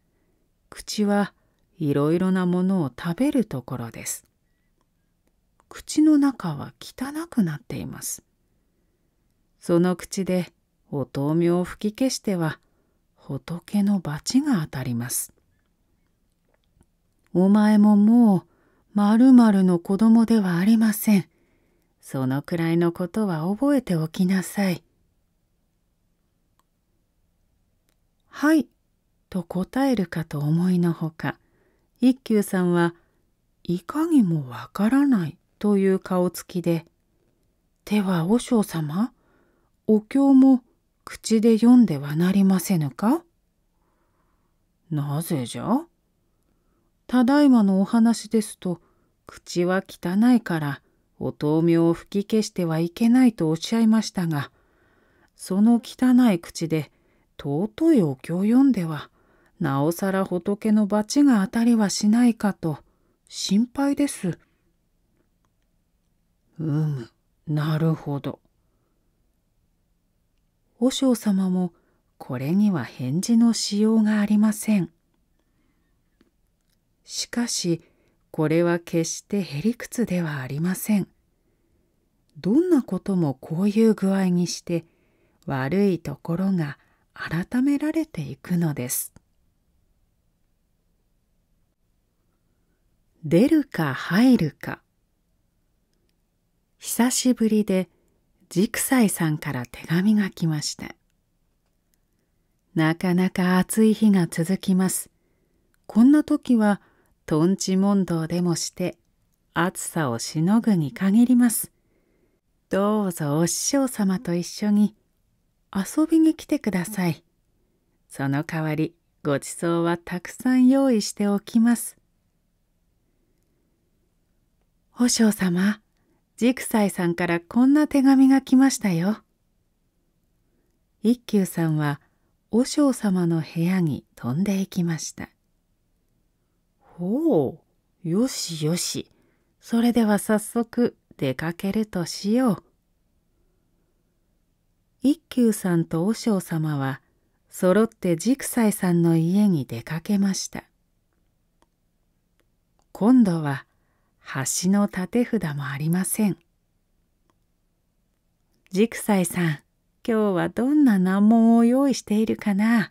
口はいろいろなものを食べるところです。口の中は汚くなっています。その口でお豆苗を吹き消しては仏の罰が当たります。お前ももう〇〇の子供ではありません。そのくらいのことは覚えておきなさい。はい、と答えるかと思いのほか一休さんはいかにもわからないという顔つきで「手は和尚様お経も口で読んではなりませぬか?」なぜじゃただいまのお話ですと口は汚いからお豆苗を吹き消してはいけないとおっしゃいましたがその汚い口で尊いお経を読んではなおさら仏の罰が当たりはしないかと心配です。うむ、なるほど。和尚様もこれには返事のしようがありません。しかしこれは決してへりくつではありません。どんなこともこういう具合にして悪いところが改められていくのです。出るか入るか久しぶりで軸イさんから手紙が来ましたなかなか暑い日が続きますこんな時はとんち問答でもして暑さをしのぐに限りますどうぞお師匠様と一緒に遊びに来てくださいその代わりごちそうはたくさん用意しておきます和尚様、ジクサイさんからこんな手紙が来ましたよ。一休さんは和尚様の部屋に飛んでいきました。ほう、よしよし。それでは早速出かけるとしよう。一休さんと和尚様は揃って軸斎さんの家に出かけました。今度は橋の立て札もありません軸斎さん今日はどんな難問を用意しているかな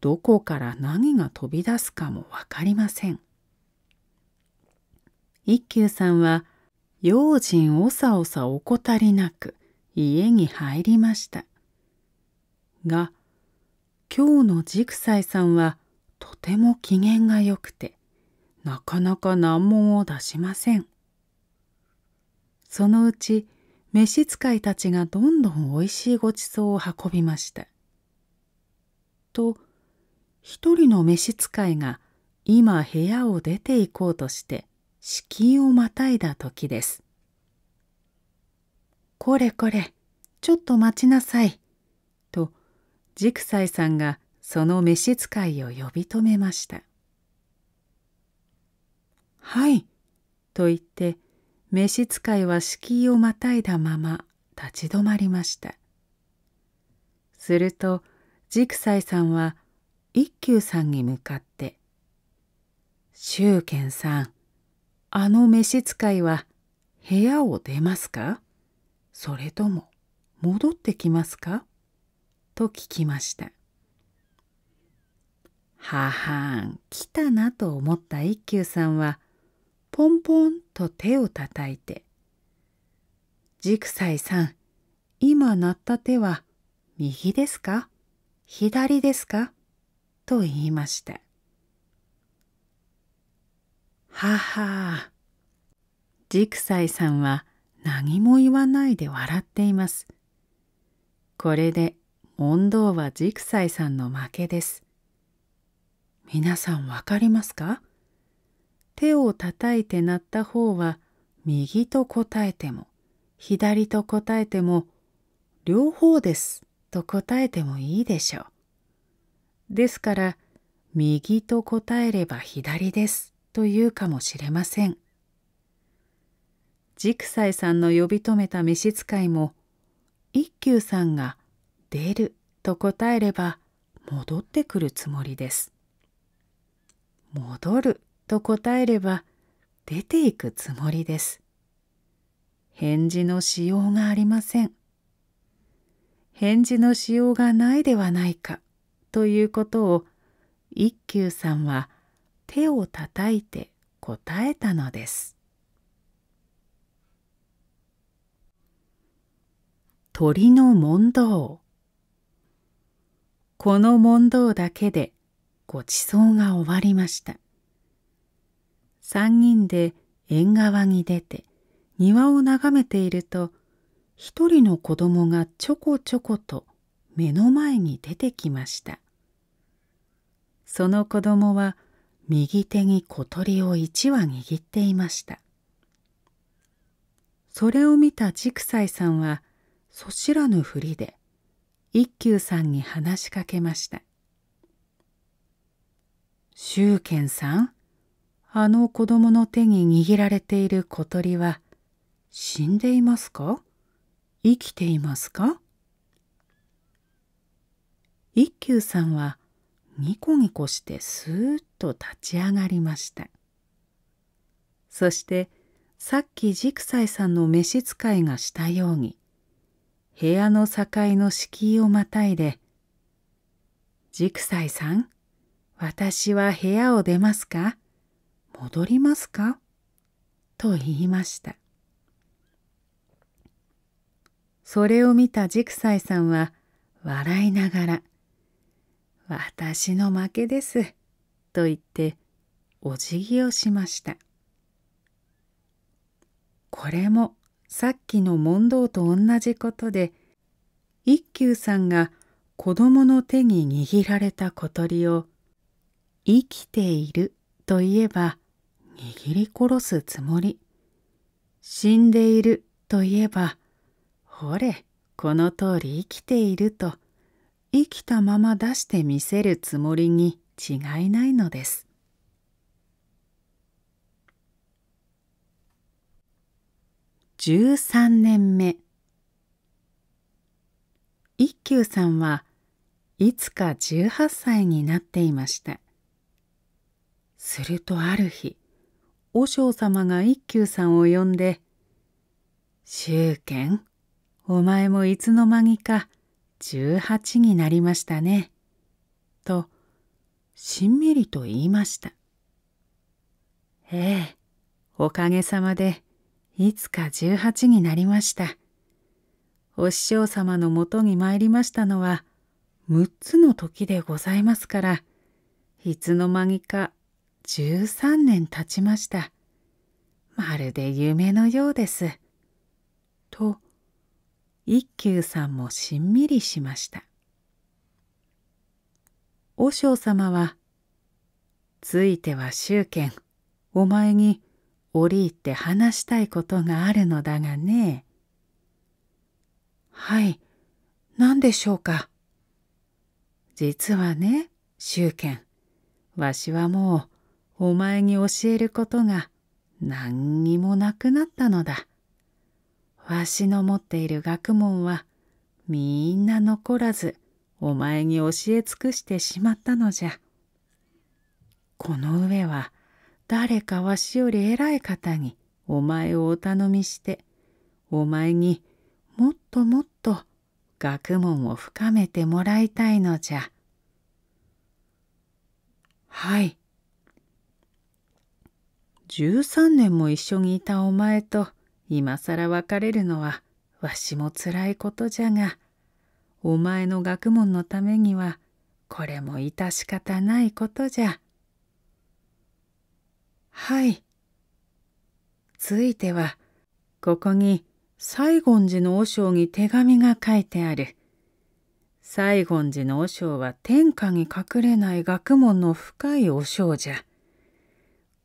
どこから何が飛び出すかも分かりません一休さんは用心おさおさ怠りなく家に入りましたが今日の軸斎さんはとても機嫌がよくてなかなか難問を出しません。そのうち召使いたちがどんどんおいしいごちそうを運びました。と一人の召使いが今部屋を出て行こうとして敷居をまたいだ時です。これこれちょっと待ちなさい」と軸クサさんがその召使いを呼び止めました。はい。と言って、召使いは敷居をまたいだまま立ち止まりました。すると、軸斎さんは一休さんに向かって「宗賢さんあの召使いは部屋を出ますかそれとも戻ってきますか?」と聞きました。ははん来たなと思った一休さんはポンポンと手をたたいて「ジクサイさん今鳴った手は右ですか左ですか?」と言いましたははジクサイさんは何も言わないで笑っていますこれで問答はジクサイさんの負けです皆さんわかりますか手をたたいて鳴った方は右と答えても左と答えても両方ですと答えてもいいでしょう。ですから右と答えれば左ですというかもしれません。軸斎さんの呼び止めた召使いも一休さんが「出る」と答えれば戻ってくるつもりです。戻ると答えれば出ていくつもりです。返事のしようがありません。返事のしようがないではないかということを一休さんは手をたたいて答えたのです。鳥の問答この問答だけでごちそうが終わりました。三人で縁側に出て庭を眺めていると一人の子供がちょこちょこと目の前に出てきましたその子供は右手に小鳥を一羽握っていましたそれを見た軸斎さんはそしらぬふりで一休さんに話しかけました「宗賢さんあの子供の手に握られている小鳥は死んでいますか生きていますか一休さんはニコニコしてスーッと立ち上がりましたそしてさっき軸斎さんの召使いがしたように部屋の境の敷居をまたいで「軸斎さん私は部屋を出ますか?」戻りますかと言いましたそれを見た軸斎さんは笑いながら「私の負けです」と言ってお辞儀をしましたこれもさっきの問答と同じことで一休さんが子供の手に握られた小鳥を「生きている」と言えば握り殺すつもり。死んでいるといえば、ほれ、この通り生きていると、生きたまま出してみせるつもりに違いないのです。13年目一休さんはいつか18歳になっていましたするとある日和尚様が一休さんを呼んで「宗賢お前もいつの間にか18になりましたね」としんみりと言いました「ええおかげさまでいつか18になりました」お師匠様のもとに参りましたのは6つの時でございますからいつの間にか13年経ちましたまるで夢のようです」と一休さんもしんみりしました和尚様は「ついては宗賢お前に折り入って話したいことがあるのだがね」はい何でしょうか実はね宗賢わしはもうお前に教えることが何にもなくなったのだ。わしの持っている学問はみんな残らずお前に教え尽くしてしまったのじゃ。この上は誰かわしより偉い方にお前をお頼みしてお前にもっともっと学問を深めてもらいたいのじゃ。はい。13年も一緒にいたお前と今更別れるのはわしもつらいことじゃがお前の学問のためにはこれも致し方ないことじゃ。はい。ついてはここに西言寺の和尚に手紙が書いてある。西言寺の和尚は天下に隠れない学問の深い和尚じゃ。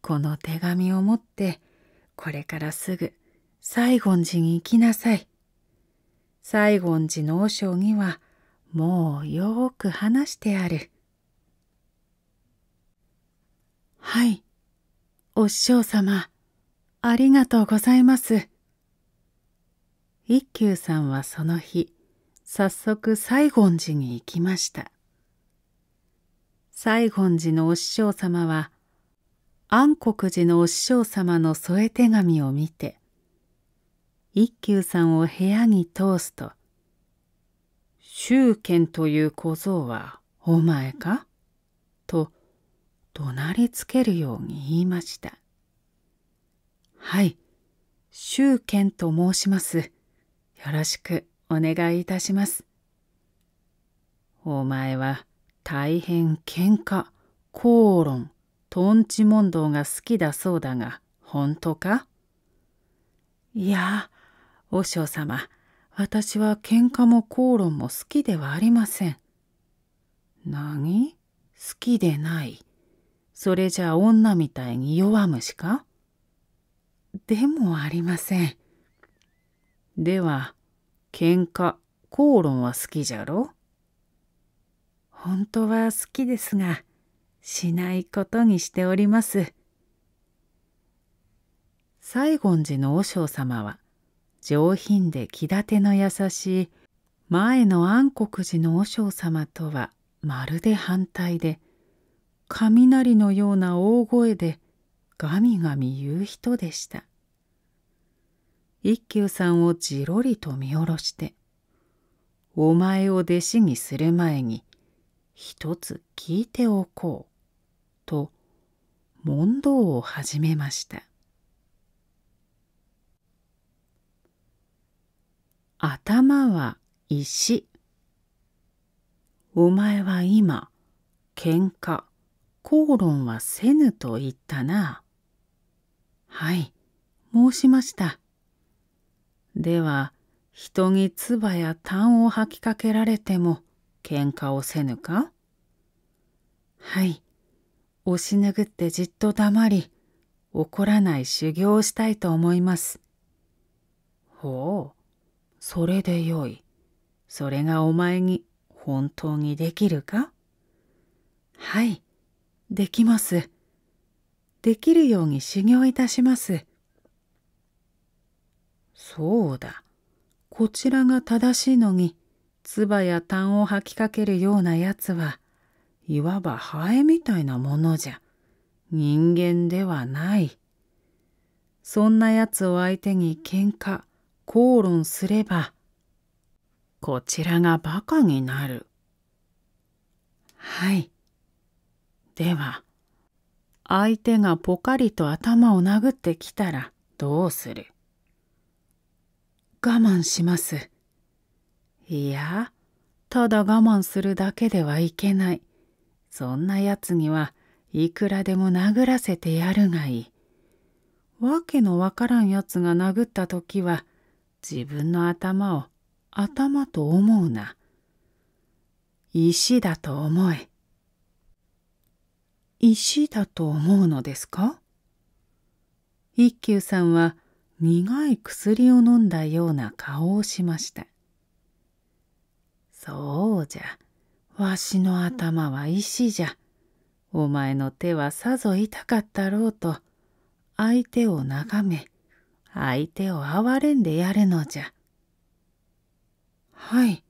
この手紙を持ってこれからすぐ西言寺に行きなさい。西言寺の和尚にはもうよく話してある。はい、お師匠様、ありがとうございます。一休さんはその日、早速西言寺に行きました。西言寺のお師匠様は安国寺のお師匠様の添え手紙を見て一休さんを部屋に通すと「宗賢という小僧はお前か?」と怒鳴りつけるように言いました。はい宗賢と申します。よろしくお願いいたします。お前は大変喧嘩口論トンチ問答が好きだそうだが本当かいや和尚様私は喧嘩も口論も好きではありません。何好きでないそれじゃ女みたいに弱虫かでもありません。では喧嘩口論は好きじゃろ本当は好きですがしないことにしております。西言寺の和尚様は上品で気立ての優しい前の安国寺の和尚様とはまるで反対で雷のような大声でガミガミ言う人でした。一休さんをじろりと見下ろして「お前を弟子にする前に一つ聞いておこう」問答を始めました頭は石お前は今喧嘩口論はせぬと言ったなはい申しましたでは人に唾や痰を吐きかけられても喧嘩をせぬかはい押し拭ってじっと黙り怒らない修行をしたいと思います。ほうそれでよいそれがお前に本当にできるかはいできます。できるように修行いたします。そうだこちらが正しいのに唾や痰を吐きかけるようなやつはいわばハエみたいなものじゃ。人間ではない。そんなやつを相手に喧嘩、口論すれば、こちらがバカになる。はい。では、相手がポカリと頭を殴ってきたらどうする我慢します。いや、ただ我慢するだけではいけない。そんなやつにはいくらでも殴らせてやるがいい。わけのわからんやつが殴った時は自分の頭を頭と思うな。石だと思え。石だと思うのですか一休さんは苦い薬を飲んだような顔をしました。そうじゃ。わしの頭は石じゃ。お前の手はさぞ痛かったろうと、相手を眺め、相手を憐れんでやるのじゃ。はい。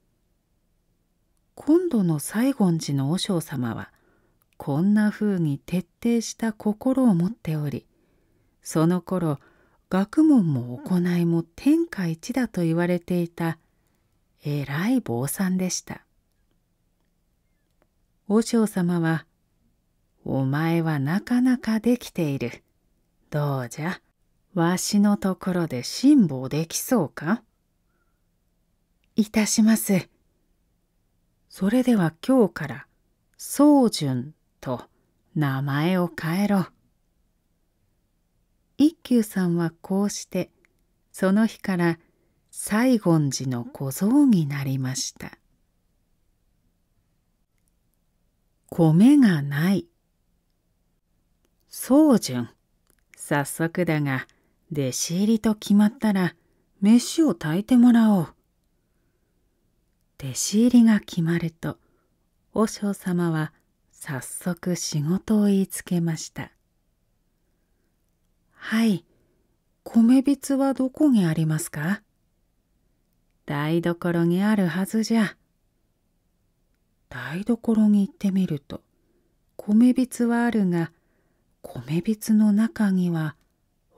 今度の西言寺の和尚様は、こんなふうに徹底した心を持っており、その頃、学問も行いも天下一だと言われていた偉い坊さんでした。和尚様は、お前はなかなかできている。どうじゃ、わしのところで辛抱できそうかいたします。それでは今日から、宗純と名前を変えろ。一休さんはこうして、その日から西厳寺の小僧になりました。米がない。宗純、早速だが、弟子入りと決まったら、飯を炊いてもらおう。弟子入りが決まると、和尚様は早速仕事を言いつけました。はい、米びつはどこにありますか台所にあるはずじゃ。台所に行ってみると米びつはあるが米びつの中には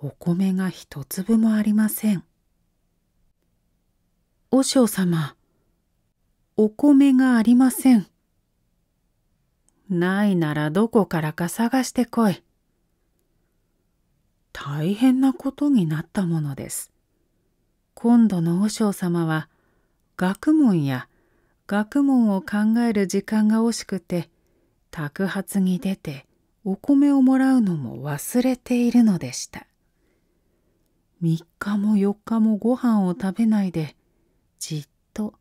お米が一粒もありません。和尚様、お米がありません。ないならどこからか探してこい。大変なことになったものです。今度の和尚様は学問や学問を考える時間が惜しくて宅発に出てお米をもらうのも忘れているのでした3日も4日もご飯を食べないでじっと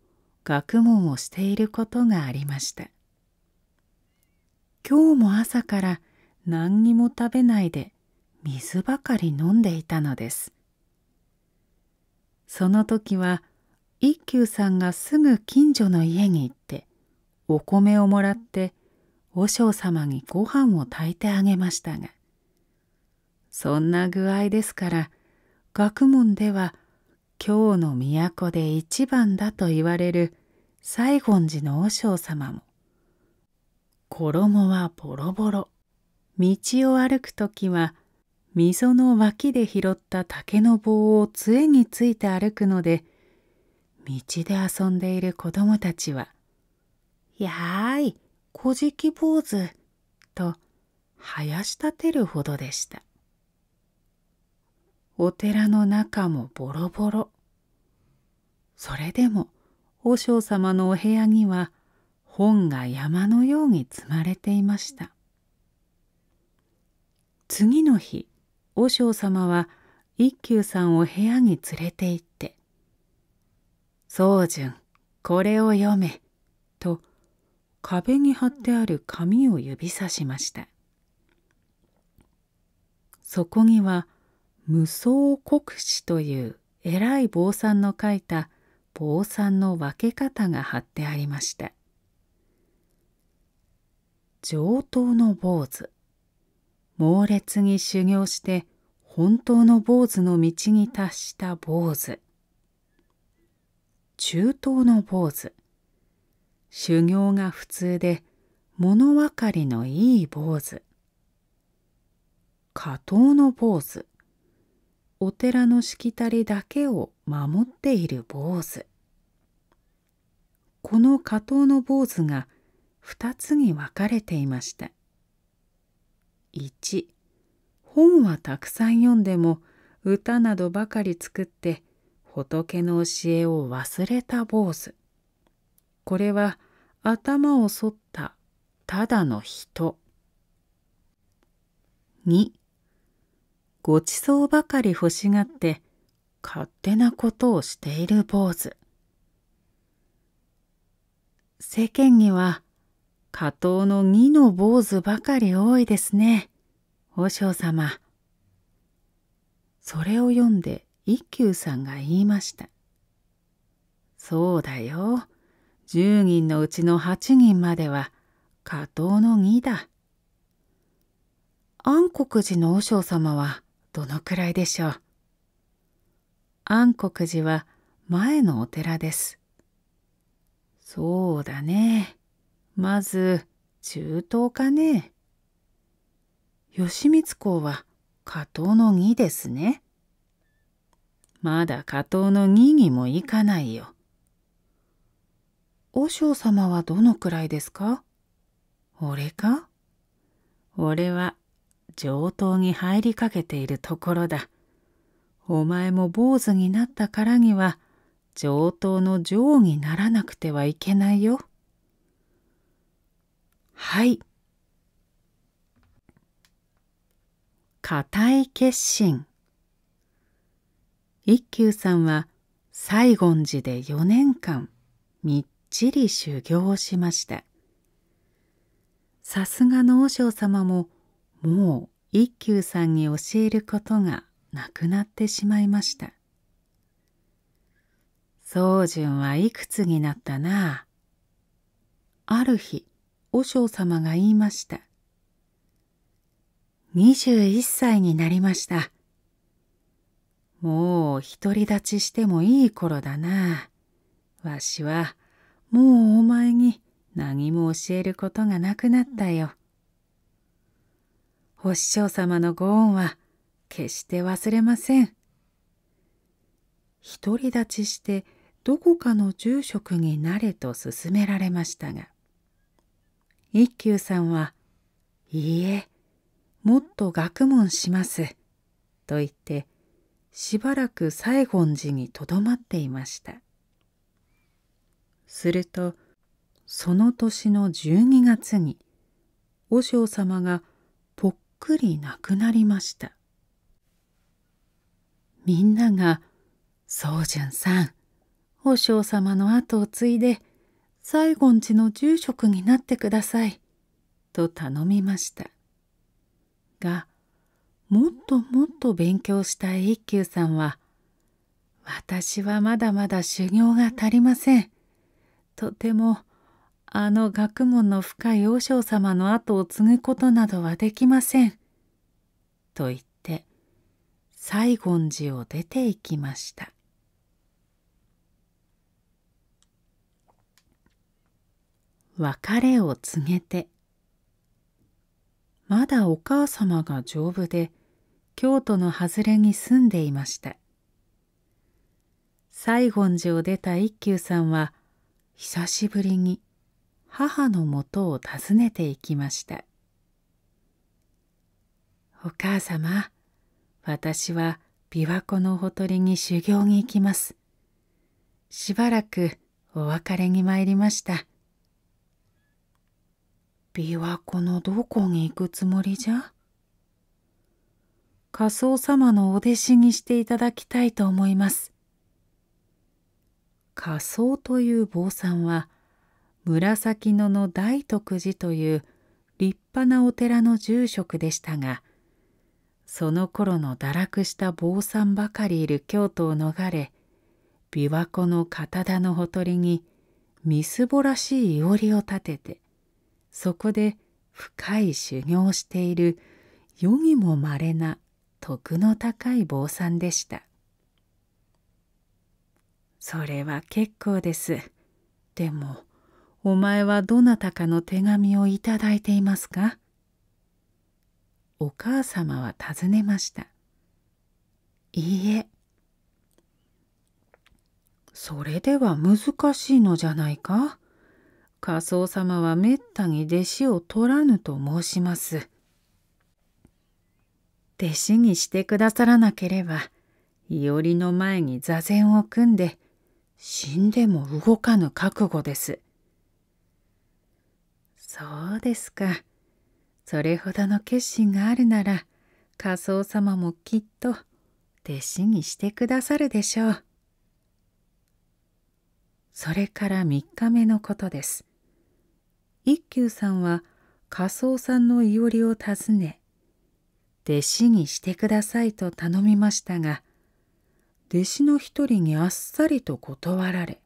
学問をしていることがありました今日も朝から何にも食べないで水ばかり飲んでいたのですその時は一休さんがすぐ近所の家に行ってお米をもらって和尚様にご飯を炊いてあげましたがそんな具合ですから学問では京の都で一番だと言われる西厳寺の和尚様も衣はボロボロ道を歩く時は溝の脇で拾った竹の棒を杖について歩くので道で遊んでいる子供たちは「やーいこじき坊主」とはやしたてるほどでしたお寺の中もボロボロそれでも和尚様のお部屋には本が山のように積まれていました次の日和尚様は一休さんを部屋に連れて行っ宗純これを読め」と壁に貼ってある紙を指さしましたそこには「無双国史」という偉い坊さんの書いた坊さんの分け方が貼ってありました上等の坊主猛烈に修行して本当の坊主の道に達した坊主中東の坊主修行が普通で物分かりのいい坊主下等の坊主お寺のしきたりだけを守っている坊主この下等の坊主が二つに分かれていました1本はたくさん読んでも歌などばかり作って仏の教えを忘れた坊主これは頭を剃ったただの人にごちそうばかり欲しがって勝手なことをしている坊主世間には下等の義の坊主ばかり多いですね和尚様それを読んで一休さんが言いました「そうだよ10人のうちの8人までは下等の義だ」安国寺の和尚様はどのくらいでしょう安国寺は前のお寺です。そうだね。まず中東かね。吉光公は下等の義ですね。まだ下等の義にもいかないよ。和尚様はどのくらいですか俺か俺は上等に入りかけているところだ。お前も坊主になったからには上等の上にならなくてはいけないよ。はい。固い決心。一休さんは西言寺で4年間みっちり修行をしましたさすがの和尚様ももう一休さんに教えることがなくなってしまいました宗純はいくつになったなある日和尚様が言いました21歳になりましたもう独り立ちしてもいい頃だな。わしはもうお前に何も教えることがなくなったよ。お師匠様のご恩は決して忘れません。独り立ちしてどこかの住職になれと勧められましたが一休さんは「いいえもっと学問します」と言ってしばらく西言寺にとどまっていましたするとその年の12月に和尚様がぽっくり亡くなりましたみんなが「宗淳さん和尚様の後を継いで西言寺の住職になってください」と頼みましたがもっともっと勉強したい一休さんは「私はまだまだ修行が足りません」とてもあの学問の深い和尚様の後を継ぐことなどはできません」と言って西言寺を出て行きました。別れを告げてまだお母様が丈夫で京都の外れに住んでいました西厳寺を出た一休さんは久しぶりに母のもとを訪ねていきました「お母様私は琵琶湖のほとりに修行に行きます」しばらくお別れに参りました琵琶湖のどこに行くつもりじゃ仮想様のお弟子にしていただきたいと思います。仮想という坊さんは紫野の大徳寺という立派なお寺の住職でしたがその頃の堕落した坊さんばかりいる京都を逃れ琵琶湖の片田のほとりにみすぼらしいいおりを立ててそこで深い修行をしている世にもまれな徳の高い坊さんでしたそれは結構ですでもお前はどなたかの手紙をいただいていますかお母様は尋ねましたいいえそれでは難しいのじゃないか仮想様はめったに弟子を取らぬと申します弟子にしてくださらなければいおりの前に座禅を組んで死んでも動かぬ覚悟です。そうですか。それほどの決心があるなら仮想様もきっと弟子にしてくださるでしょう。それから3日目のことです。一休さんは仮想さんのいおりを訪ね弟子にしてくださいと頼みましたが弟子の一人にあっさりと断られ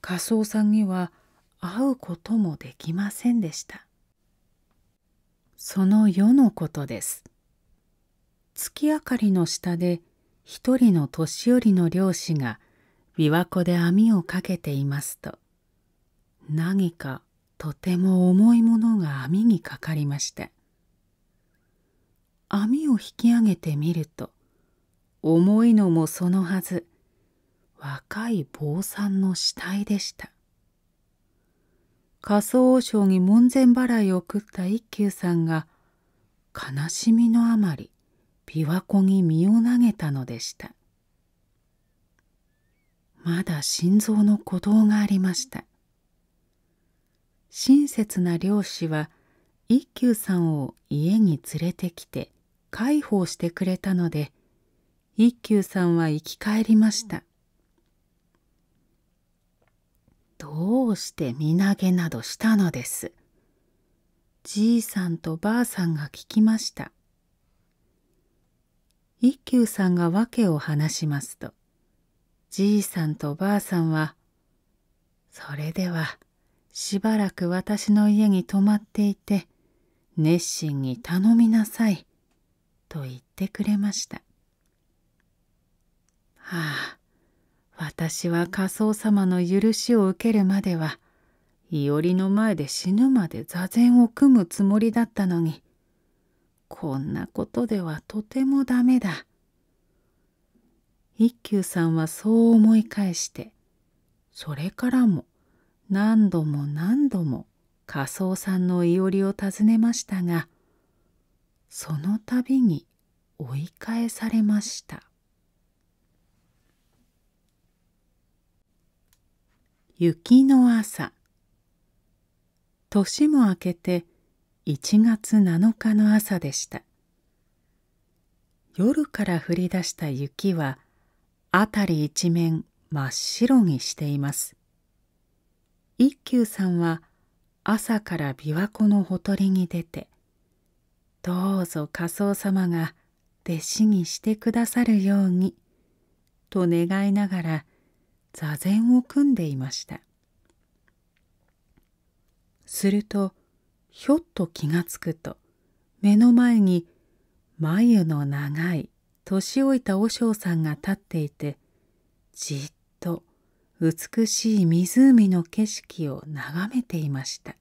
仮装さんには会うこともできませんでしたその世のことです月明かりの下で一人の年寄りの漁師が琵琶湖で網をかけていますと何かとても重いものが網にかかりました網を引き上げてみると重いのもそのはず若い坊さんの死体でした仮想王将に門前払いを送った一休さんが悲しみのあまり琵琶湖に身を投げたのでしたまだ心臓の鼓動がありました親切な漁師は一休さんを家に連れてきて介抱してくれたので一休さんは生き返りましたどうして身投げなどしたのですじいさんとばあさんが聞きました一休さんが訳を話しますとじいさんとばあさんは「それではしばらく私の家に泊まっていて熱心に頼みなさい」と言ってくれましたはあ私は仮想様の許しを受けるまではいおりの前で死ぬまで座禅を組むつもりだったのにこんなことではとてもダメだ一休さんはそう思い返してそれからも何度も何度も仮想さんのいおりを訪ねましたがその度に追い返されました雪の朝年も明けて1月7日の朝でした夜から降り出した雪は辺り一面真っ白にしています一休さんは朝から琵琶湖のほとりに出てどうぞ仮想様が弟子にしてくださるように」と願いながら座禅を組んでいましたするとひょっと気がつくと目の前に眉の長い年老いた和尚さんが立っていてじっと美しい湖の景色を眺めていました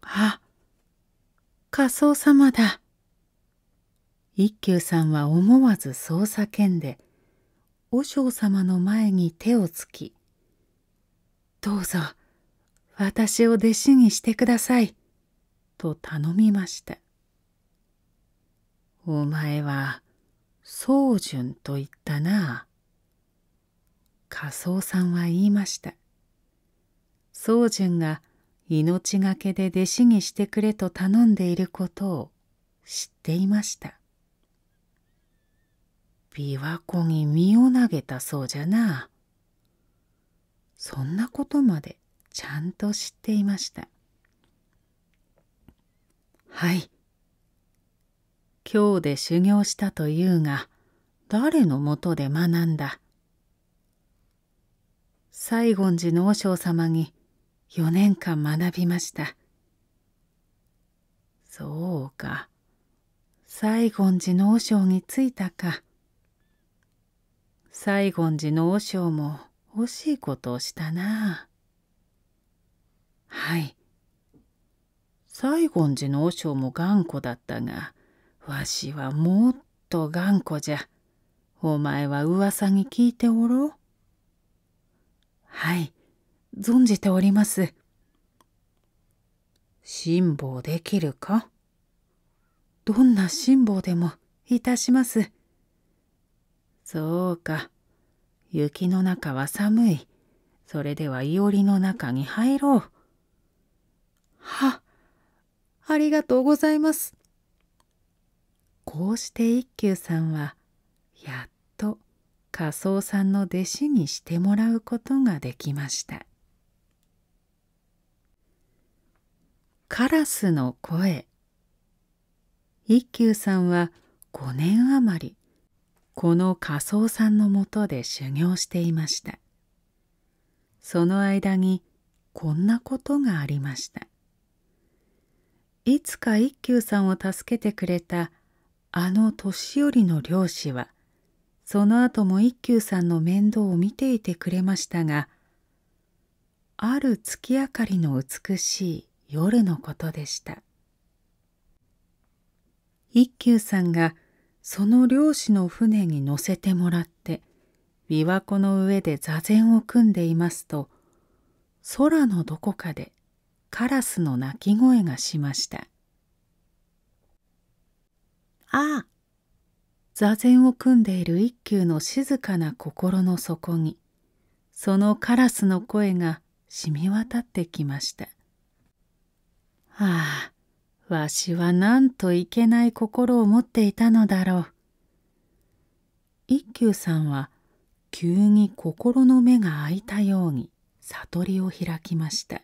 あ仮想様だ。一休さんは思わずそう叫んで和尚様の前に手をつき「どうぞ私を弟子にしてください」と頼みました「お前は宗純と言ったな」仮想さんは言いました宗純が命がけで弟子にしてくれと頼んでいることを知っていました琵琶湖に身を投げたそうじゃなそんなことまでちゃんと知っていましたはい今日で修行したというが誰のもとで学んだ西言寺の和尚様に4年間学びましたそうか西言寺の和尚に着いたか西言寺の和尚も惜しいことをしたなはい西言寺の和尚も頑固だったがわしはもっと頑固じゃお前は噂に聞いておろうはい存じております。辛抱できるかどんな辛抱でもいたします。そうか。雪の中は寒い。それではいおりの中に入ろう。は、ありがとうございます。こうして一休さんは、やっと仮装さんの弟子にしてもらうことができました。カラスの声一休さんは5年余りこの仮想さんのもとで修行していましたその間にこんなことがありましたいつか一休さんを助けてくれたあの年寄りの漁師はその後も一休さんの面倒を見ていてくれましたがある月明かりの美しい夜のことでした一休さんがその漁師の船に乗せてもらって琵琶湖の上で座禅を組んでいますと空のどこかでカラスの鳴き声がしましたああ座禅を組んでいる一休の静かな心の底にそのカラスの声が染み渡ってきましたああ、わしはなんといけない心を持っていたのだろう。一休さんは急に心の目が開いたように悟りを開きました。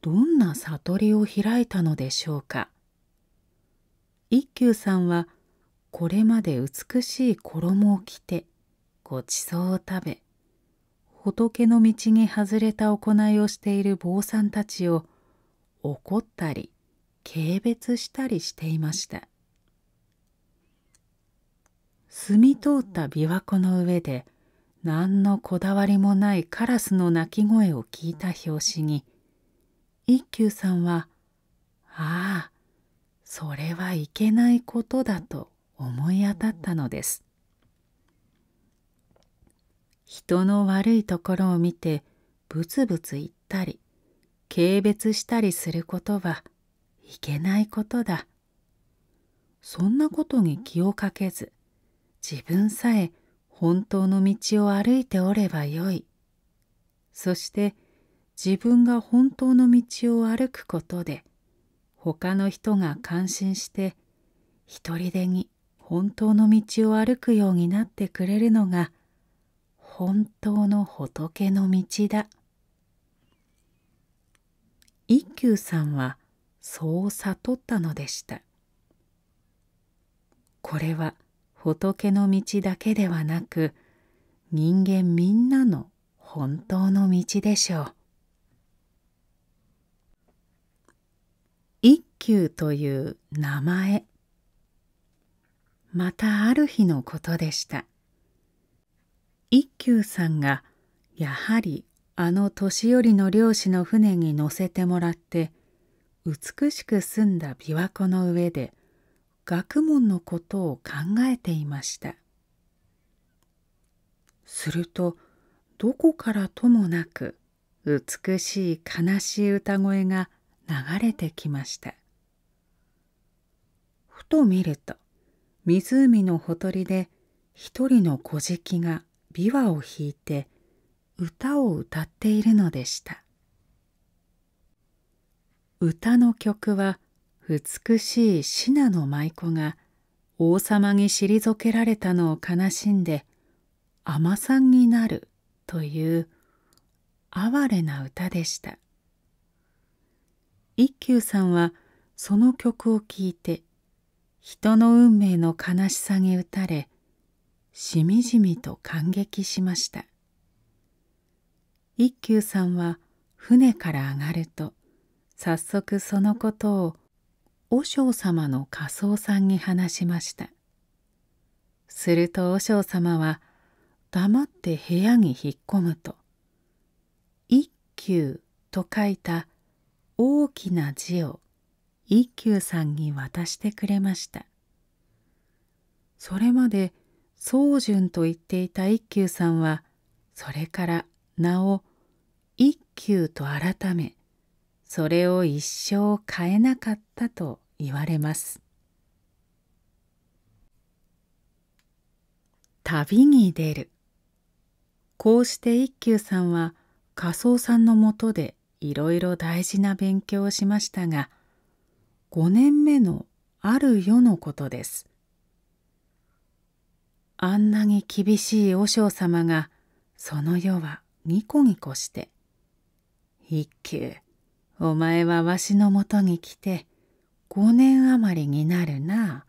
どんな悟りを開いたのでしょうか。一休さんはこれまで美しい衣を着てごちそうを食べ仏の道に外れた行いをしている坊さんたちを怒ったり軽蔑したりしていました澄み通った琵琶湖の上で何のこだわりもないカラスの鳴き声を聞いた拍子に一休さんは「ああそれはいけないことだ」と思い当たったのです。人の悪いところを見てブツブツ言ったり軽蔑したりすることはいけないことだそんなことに気をかけず自分さえ本当の道を歩いておればよいそして自分が本当の道を歩くことで他の人が感心して一人でに本当の道を歩くようになってくれるのが本当の仏の道だ一休さんはそう悟ったのでしたこれは仏の道だけではなく人間みんなの本当の道でしょう一休という名前またある日のことでした一休さんがやはりあの年寄りの漁師の船に乗せてもらって美しく澄んだ琵琶湖の上で学問のことを考えていましたするとどこからともなく美しい悲しい歌声が流れてきましたふと見ると湖のほとりで一人の乞食が琵琶を弾いて歌を歌っているのでした歌の曲は美しい信濃の舞妓が王様に退けられたのを悲しんで尼さんになるという哀れな歌でした一休さんはその曲を聴いて人の運命の悲しさに打たれしみじみと感激しました一休さんは船から上がると早速そのことを和尚様の仮装さんに話しましたすると和尚様は黙って部屋に引っ込むと「一休」と書いた大きな字を一休さんに渡してくれましたそれまで宗淳と言っていた一休さんはそれから名を一休と改めそれを一生変えなかったと言われます旅に出るこうして一休さんは仮装さんのもとでいろいろ大事な勉強をしましたが5年目のある世のことですあんなに厳しい和尚様がその世はニコニコして「一休お前はわしのもとに来て5年余りになるな」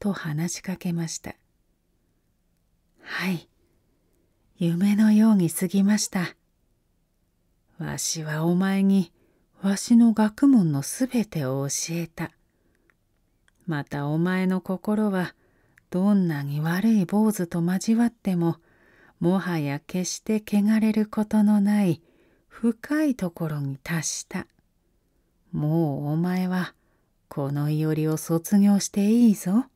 と話しかけました「はい夢のように過ぎました」わしはお前にわしの学問のすべてを教えた。またお前の心はどんなに悪い坊主と交わってももはや決して汚れることのない深いところに達したもうお前はこのいおりを卒業していいぞ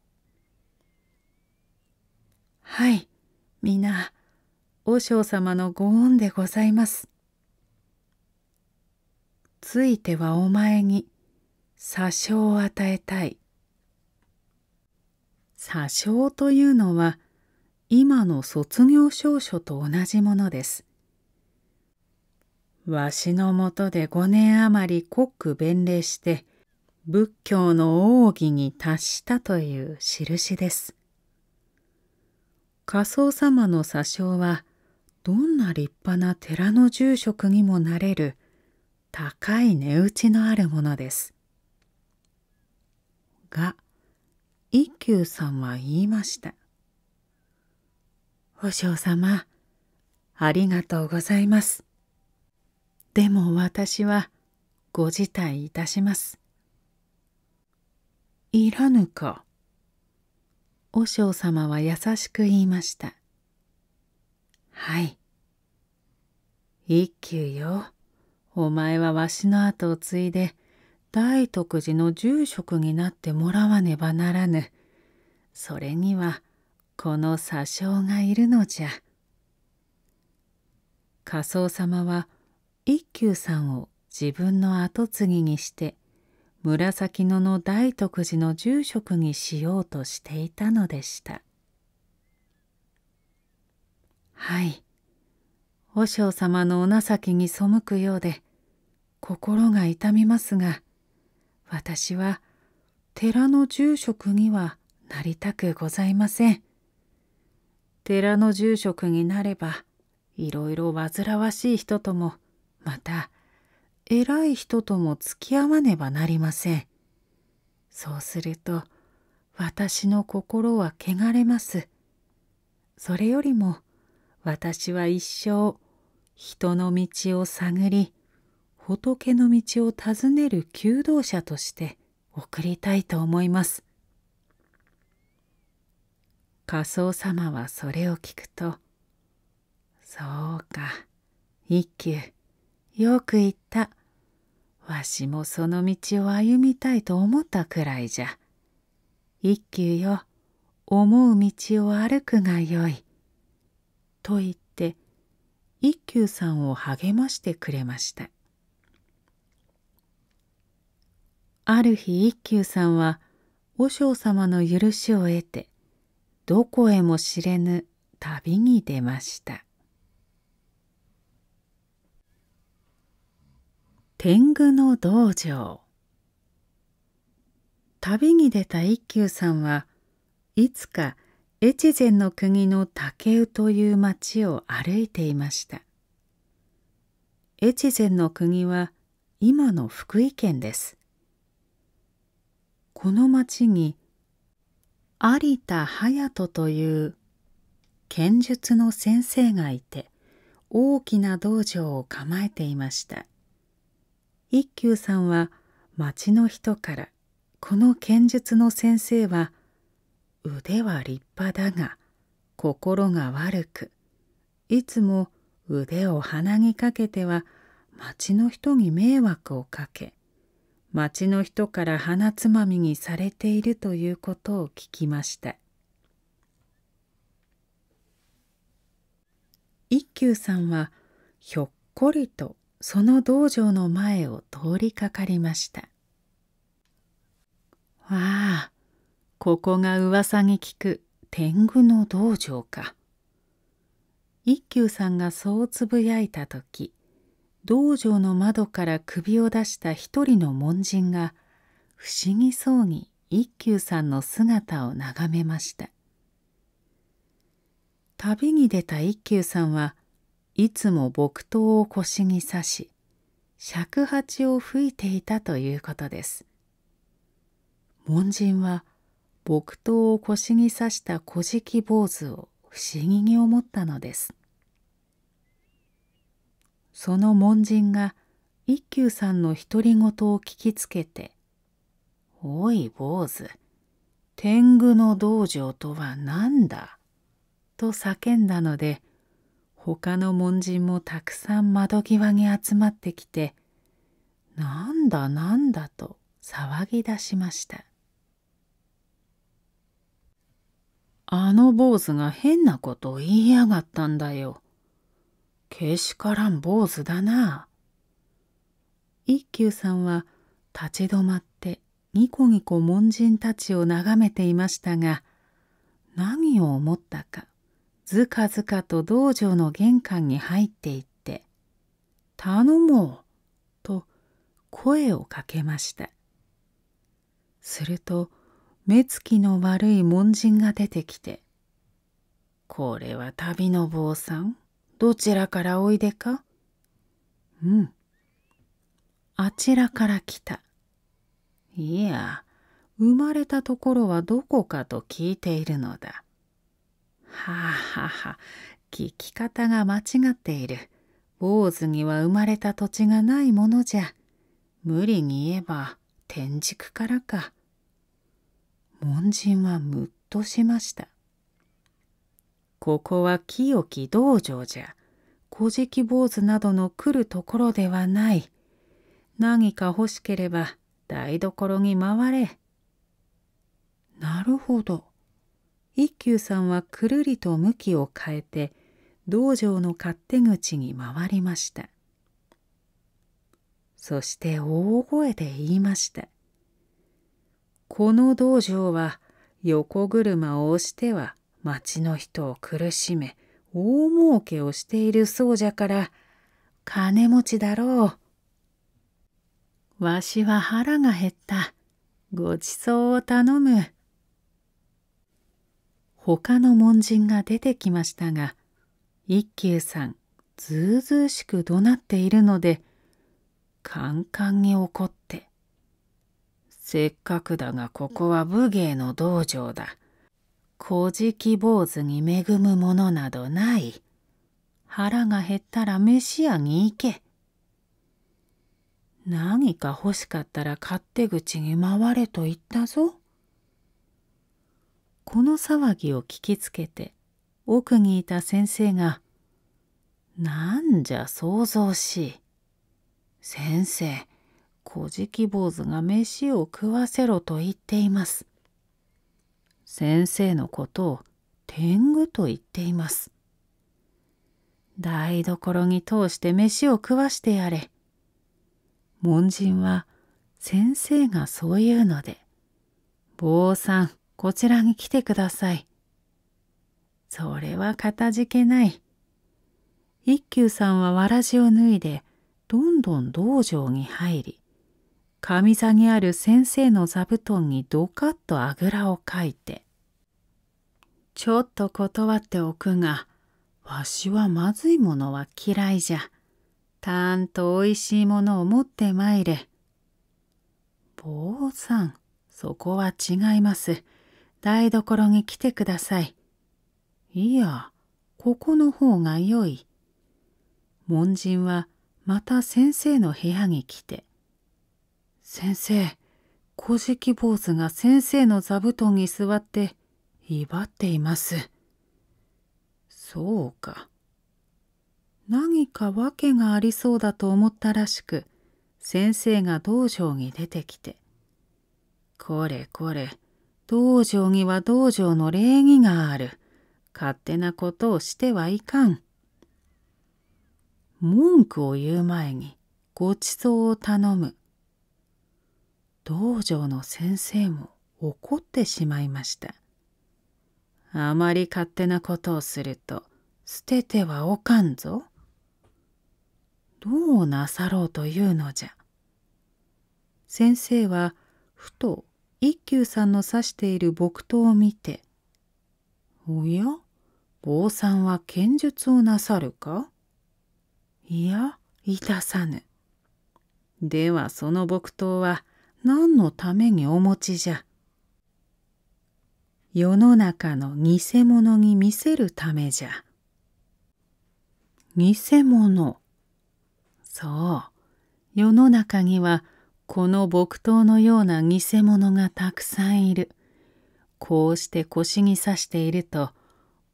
はい皆和尚様のご恩でございますついてはお前に詐称を与えたい詐称というのは今の卒業証書と同じものです。わしのもとで5年余り国弁礼して仏教の奥義に達したという印です。仮想様の詐称はどんな立派な寺の住職にもなれる高い値打ちのあるものです。が、一休さんは言いました「和尚様ありがとうございます」でも私はご辞退いたしますいらぬか和尚様は優しく言いましたはい一休よお前はわしの後を継いで大徳寺の住職になってもらわねばならぬそれにはこの詐称がいるのじゃ仮想様は一休さんを自分の跡継ぎにして紫野の大徳寺の住職にしようとしていたのでしたはい和尚様のお情けに背くようで心が痛みますが私は寺の住職にはなりたくございません。寺の住職になればいろいろ煩わしい人ともまた偉い人とも付き合わねばなりません。そうすると私の心は汚れます。それよりも私は一生人の道を探り仏の道を尋ねる求道者として送りたいと思います。仮想様はそれを聞くと「そうか一休よく言ったわしもその道を歩みたいと思ったくらいじゃ一休よ思う道を歩くがよい」と言って一休さんを励ましてくれました。ある日一休さんは和尚様の許しを得てどこへも知れぬ旅に出ました天狗の道場旅に出た一休さんはいつか越前の国の竹生という町を歩いていました越前の国は今の福井県ですこの町に有田隼人という剣術の先生がいて大きな道場を構えていました一休さんは町の人からこの剣術の先生は腕は立派だが心が悪くいつも腕を鼻にかけては町の人に迷惑をかけ町の人から鼻つまみにされているということを聞きました一休さんはひょっこりとその道場の前を通りかかりましたわあここが噂に聞く天狗の道場か一休さんがそうつぶやいた時道場の窓から首を出した一人の門人が不思議そうに一休さんの姿を眺めました旅に出た一休さんはいつも木刀を腰に刺し尺八を吹いていたということです門人は木刀を腰に刺した小じ坊主を不思議に思ったのですその門人が一休さんの独り言を聞きつけて「おい坊主天狗の道場とは何だ?」と叫んだので他の門人もたくさん窓際に集まってきて「なんだなんだ」と騒ぎ出しましたあの坊主が変なことを言いやがったんだよ。けしからん坊主だな。一休さんは立ち止まってニコニコ門人たちを眺めていましたが何を思ったかずかずかと道場の玄関に入っていって「頼もう」と声をかけましたすると目つきの悪い門人が出てきて「これは旅の坊さんどちらからおいでかうん。あちらから来た。いや、生まれたところはどこかと聞いているのだ。はあはあはあ、聞き方が間違っている。坊主には生まれた土地がないものじゃ。無理に言えば天竺からか。門人はむっとしました。ここは清き道場じゃ。古事記坊主などの来るところではない。何か欲しければ台所に回れ。なるほど。一休さんはくるりと向きを変えて道場の勝手口に回りました。そして大声で言いました。この道場は横車を押しては町の人を苦しめ大儲けをしているそうじゃから金持ちだろう。わしは腹が減った。ごちそうを頼む。他の門人が出てきましたが一休さんずうずうしく怒鳴っているのでカンカンに怒って「せっかくだがここは武芸の道場だ。ほじき坊主に恵むものなどない。腹が減ったら飯屋に行け。何か欲しかったら勝手口に回れと言ったぞ。この騒ぎを聞きつけて奥にいた先生が「なんじゃ想像しい。先生、小じき坊主が飯を食わせろと言っています。先生のことを天狗と言っています。台所に通して飯を食わしてやれ。門人は先生がそう言うので、坊さん、こちらに来てください。それはかたじけない。一休さんはわらじを脱いで、どんどん道場に入り、上座にある先生の座布団にドカッとあぐらをかいて、ちょっと断っておくが、わしはまずいものは嫌いじゃ。たんとおいしいものを持ってまいれ。坊さん、そこは違います。台所に来てください。いや、ここの方がよい。門人はまた先生の部屋に来て。先生、古事記坊主が先生の座布団に座って威張っています。そうか。何か訳がありそうだと思ったらしく先生が道場に出てきて「これこれ道場には道場の礼儀がある勝手なことをしてはいかん」文句を言う前にごちそうを頼む道場の先生も怒ってしまいました。あまり勝手なことをすると捨ててはおかんぞ。どうなさろうというのじゃ。先生はふと一休さんの指している木刀を見て「おや坊さんは剣術をなさるか?」いやいたさぬ。ではその木刀は何のためにお持ちじゃ世の中の偽物に見せるためじゃ。偽物。そう。世の中にはこの木刀のような偽物がたくさんいる。こうして腰に刺していると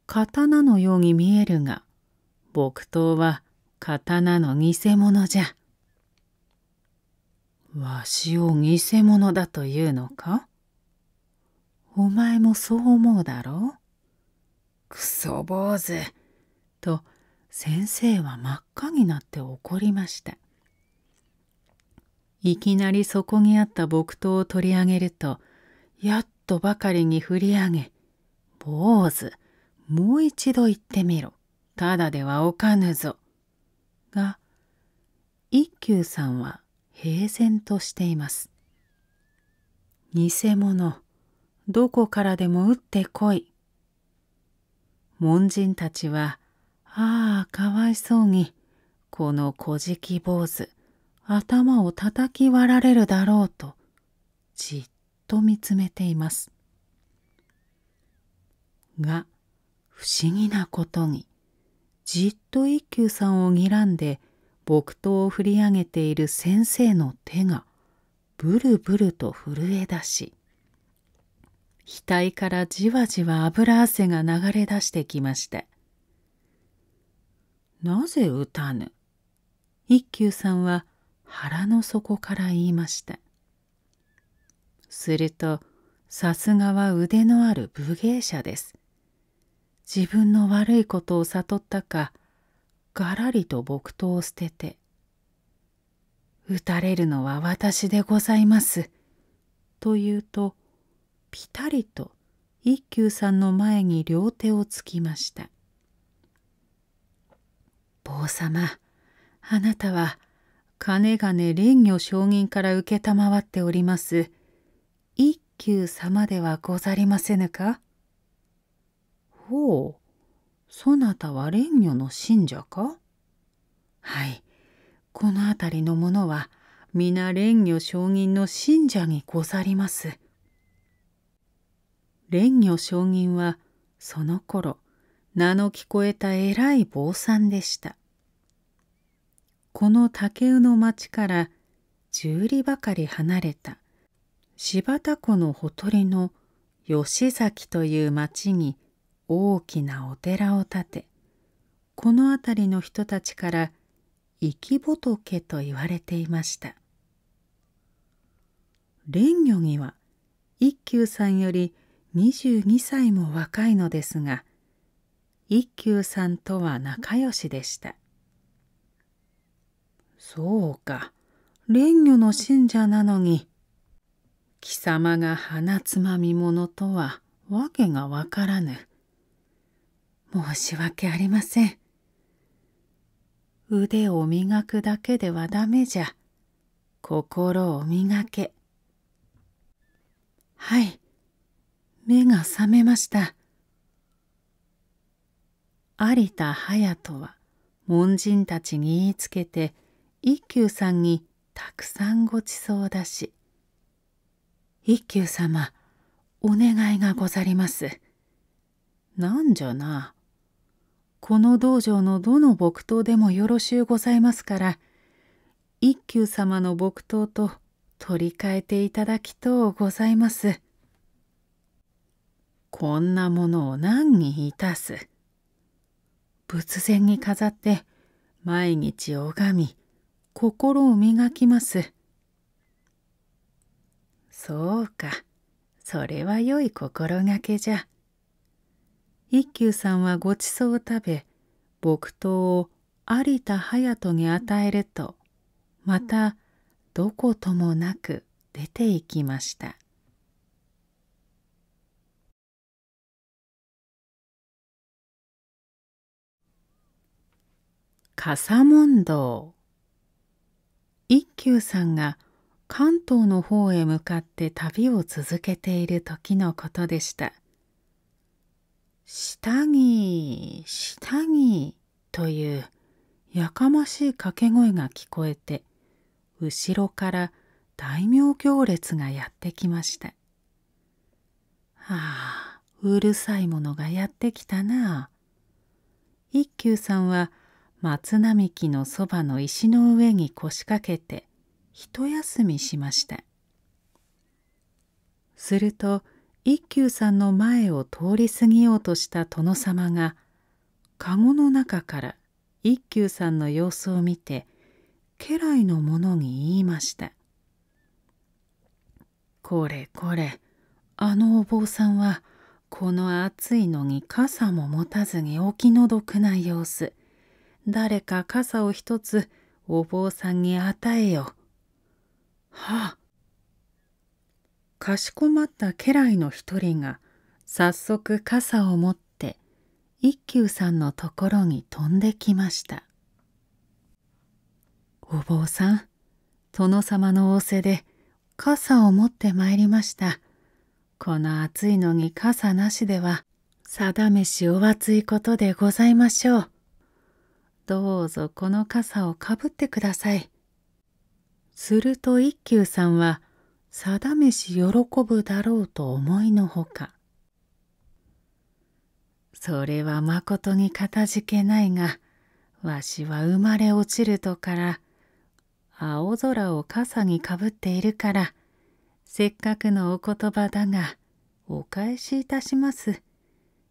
刀のように見えるが木刀は刀の偽物じゃ。わしを偽物だというのかお前もそう思うだろうクソ坊主と先生は真っ赤になって怒りましたいきなりそこにあった木刀を取り上げるとやっとばかりに振り上げ「坊主もう一度言ってみろただではおかぬぞ」が一休さんは平然としています偽物どこからでも打ってこい。門人たちは、ああ、かわいそうに、この小じき坊主、頭を叩き割られるだろうと、じっと見つめています。が、不思議なことに、じっと一休さんを睨んで、木刀を振り上げている先生の手が、ブルブルと震え出し、額からじわじわ油汗が流れ出してきましたなぜ打たぬ一休さんは腹の底から言いましたするとさすがは腕のある武芸者です自分の悪いことを悟ったかがらりと木刀を捨てて「打たれるのは私でございます」と言うとぴたりと一休さんの前に両手をつきました「坊様あなたは金ね蓮如上人から承っております一休様ではござりませぬか?」。ほうそなたは蓮如の信者かはいこの辺りの者は皆蓮如上人の信者にござります。蓮如将軍はその頃名の聞こえた偉い坊さんでしたこの竹生の町から十里ばかり離れた柴田湖のほとりの吉崎という町に大きなお寺を建てこの辺りの人たちから生き仏と言われていました蓮如には一休さんより「22歳も若いのですが一休さんとは仲良しでしたそうか蓮魚の信者なのに貴様が鼻つまみ者とは訳がわからぬ申し訳ありません腕を磨くだけではダメじゃ心を磨けはい目が覚めました有田隼人は門人たちに言いつけて一休さんにたくさんごちそうだし「一休様お願いがござります」なんじゃなこの道場のどの木刀でもよろしゅうございますから一休様の木刀と取り替えていただきとうございます。こんなものを何にいたす。仏前に飾って毎日拝み心を磨きます。そうか、それは良い心がけじゃ。一休さんはごちそうを食べ木刀を有田隼人に与えるとまたどこともなく出て行きました。笠問答一休さんが関東の方へ向かって旅を続けている時のことでした下着下着というやかましい掛け声が聞こえて後ろから大名行列がやってきましたはあうるさいものがやってきたな一休さんは松並木のそばの石の上に腰掛けて一休みしましたすると一休さんの前を通り過ぎようとした殿様が籠の中から一休さんの様子を見て家来の者に言いました「これこれあのお坊さんはこの暑いのに傘も持たずにお気の毒な様子。誰か傘を一つお坊さんに与えよ。はあ。かしこまった家来の一人が早速傘を持って一休さんのところに飛んできましたお坊さん殿様の仰せで傘を持ってまいりましたこの暑いのに傘なしでは定めしお熱いことでございましょうどうぞこの傘をかぶってください。すると一休さんは定めし喜ぶだろうと思いのほかそれはまことにかたじけないがわしは生まれ落ちるとから青空を傘にかぶっているからせっかくのお言葉だがお返しいたします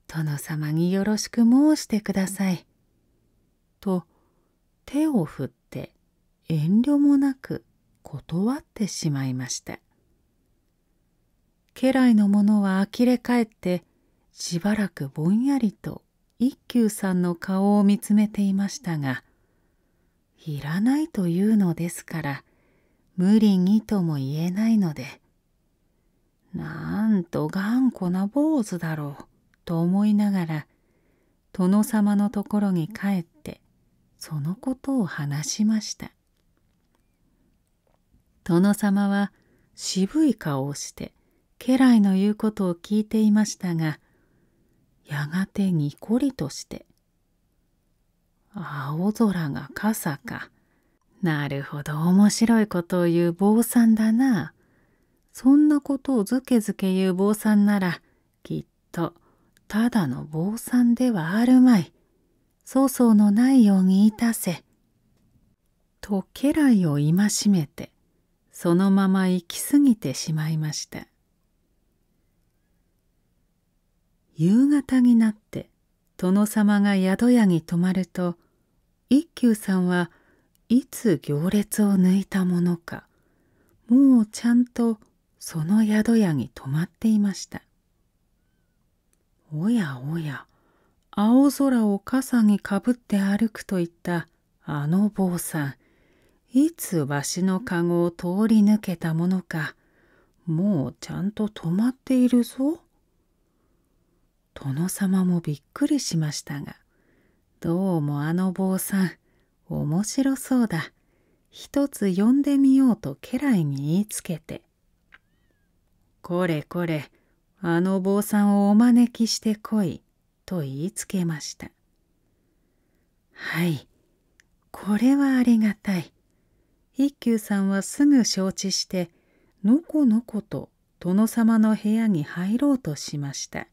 殿様によろしく申してください。と手を振って遠慮もなく断ってしまいました家来の者は呆れ返ってしばらくぼんやりと一休さんの顔を見つめていましたがいらないというのですから無理にとも言えないのでなんと頑固な坊主だろうと思いながら殿様のところに帰ってそのことを話しました殿様は渋い顔をして家来の言うことを聞いていましたがやがてにこりとして「青空が傘かなるほど面白いことを言う坊さんだなそんなことをずけずけ言う坊さんならきっとただの坊さんではあるまい曹操のないようにいたせ」と家来を戒めてそのまま行き過ぎてしまいました夕方になって殿様が宿屋に泊まると一休さんはいつ行列を抜いたものかもうちゃんとその宿屋に泊まっていましたおやおや青空を傘にかぶって歩くといったあの坊さんいつわしの籠を通り抜けたものかもうちゃんと止まっているぞ。殿様もびっくりしましたがどうもあの坊さん面白そうだ一つ呼んでみようと家来に言いつけて「これこれあの坊さんをお招きしてこいと言いつけましたはいこれはありがたい一休さんはすぐ承知してのこのこと殿様の部屋に入ろうとしました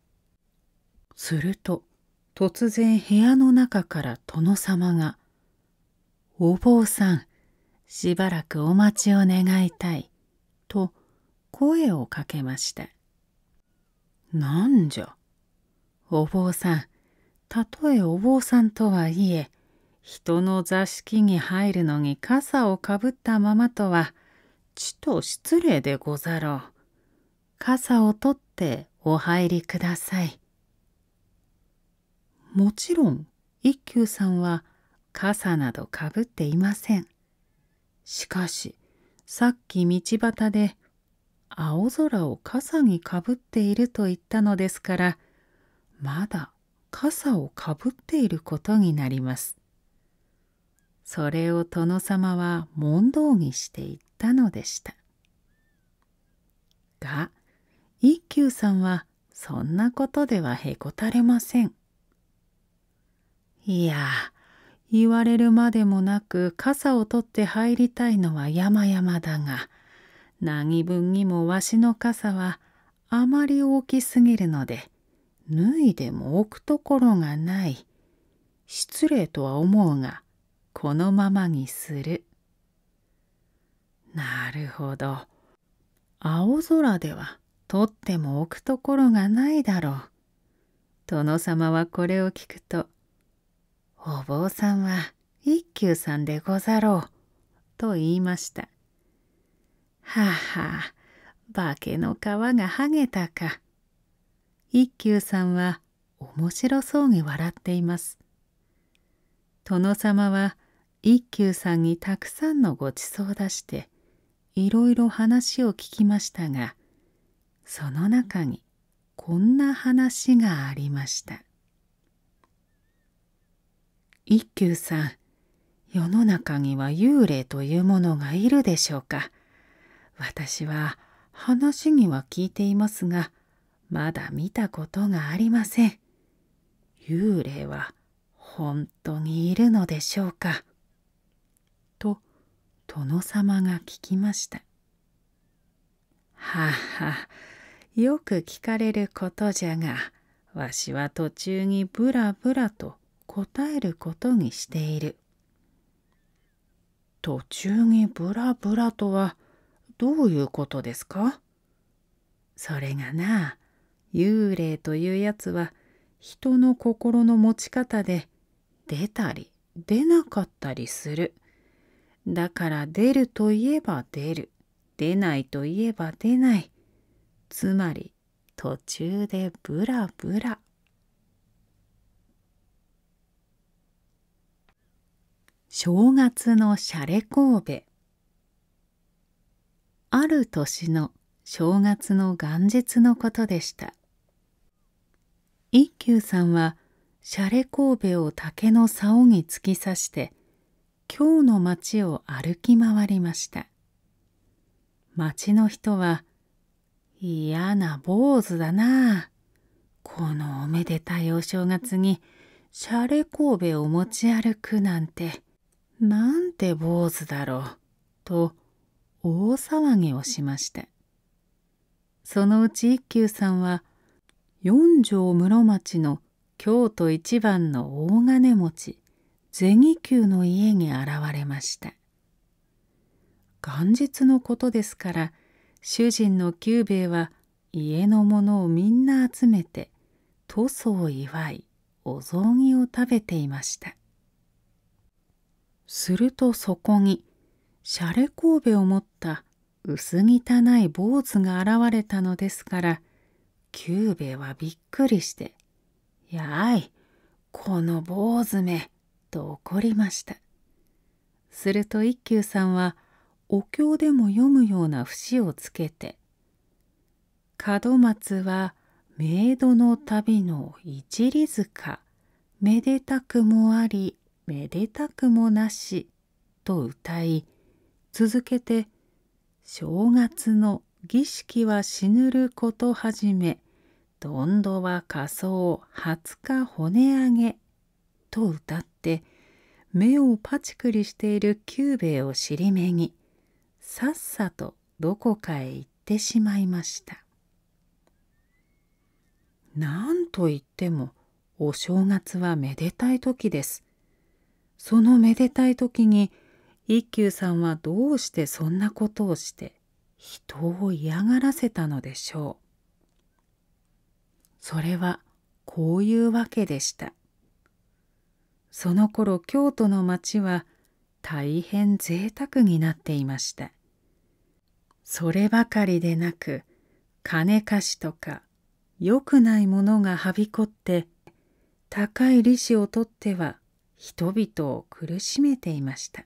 すると突然部屋の中から殿様が「お坊さんしばらくお待ちを願いたい」と声をかけました。なんじゃお坊さんたとえお坊さんとはいえ人の座敷に入るのに傘をかぶったままとはちと失礼でござろう。傘を取ってお入りください。もちろん一休さんは傘などかぶっていません。しかしさっき道端で青空を傘にかぶっていると言ったのですからまだ傘をかぶっていることになります。それを殿様は問答にしていったのでした。が一休さんはそんなことではへこたれません。いや言われるまでもなく傘を取って入りたいのは山々だが何分にもわしの傘はあまり大きすぎるので脱いでも置くところがない。失礼とは思うが、このままにする。なるほど。青空では取っても置くところがないだろう。殿様はこれを聞くと、お坊さんは一休さんでござろう。と言いました。はあ、はあ、化けの皮がはげたか。一休さんは面白そうに笑っています。殿様は一休さんにたくさんのごちそうを出していろいろ話を聞きましたがその中にこんな話がありました一休さん世の中には幽霊というものがいるでしょうか私は話には聞いていますがまだ見たことがありません幽霊は本当にいるのでしょうかと殿様が聞きましたははよく聞かれることじゃがわしは途中にブラブラと答えることにしている途中にブラブラとはどういうことですかそれがな幽霊というやつは人の心の持ち方で出たり出なかったりする。だから出るといえば出る。出ないといえば出ない。つまり途中でブラブラ。正月のシャレ神戸ある年の正月の元日のことでした一休さんはシャレ神戸を竹の竿に突き刺して京の町を歩き回りました町の人は「嫌な坊主だなこのおめでたいお正月にシャレ神戸を持ち歩くなんてなんて坊主だろう」と大騒ぎをしましたそのうち一休さんは四条室町の京都一番の大金持ち銭宮の家に現れました元日のことですから主人の久兵衛は家のものをみんな集めて塗装を祝いお雑煮を食べていましたするとそこに洒落神戸を持った薄汚い坊主が現れたのですから久兵衛はびっくりして「やいこの坊主め」と怒りましたすると一休さんはお経でも読むような節をつけて「門松はメイドの旅の一里塚めでたくもありめでたくもなし」と歌い続けて「正月の儀式は死ぬることはじめどんどは仮装20日骨上げ」と歌って目をパチクリしている久兵衛を尻目にさっさとどこかへ行ってしまいましたなんといってもお正月はめでたい時ですそのめでたい時に一休さんはどうしてそんなことをして人を嫌がらせたのでしょう。それはこういうわけでした。その頃京都の町は大変贅沢になっていました。そればかりでなく金貸しとか良くないものがはびこって高い利子を取っては人々を苦しめていました。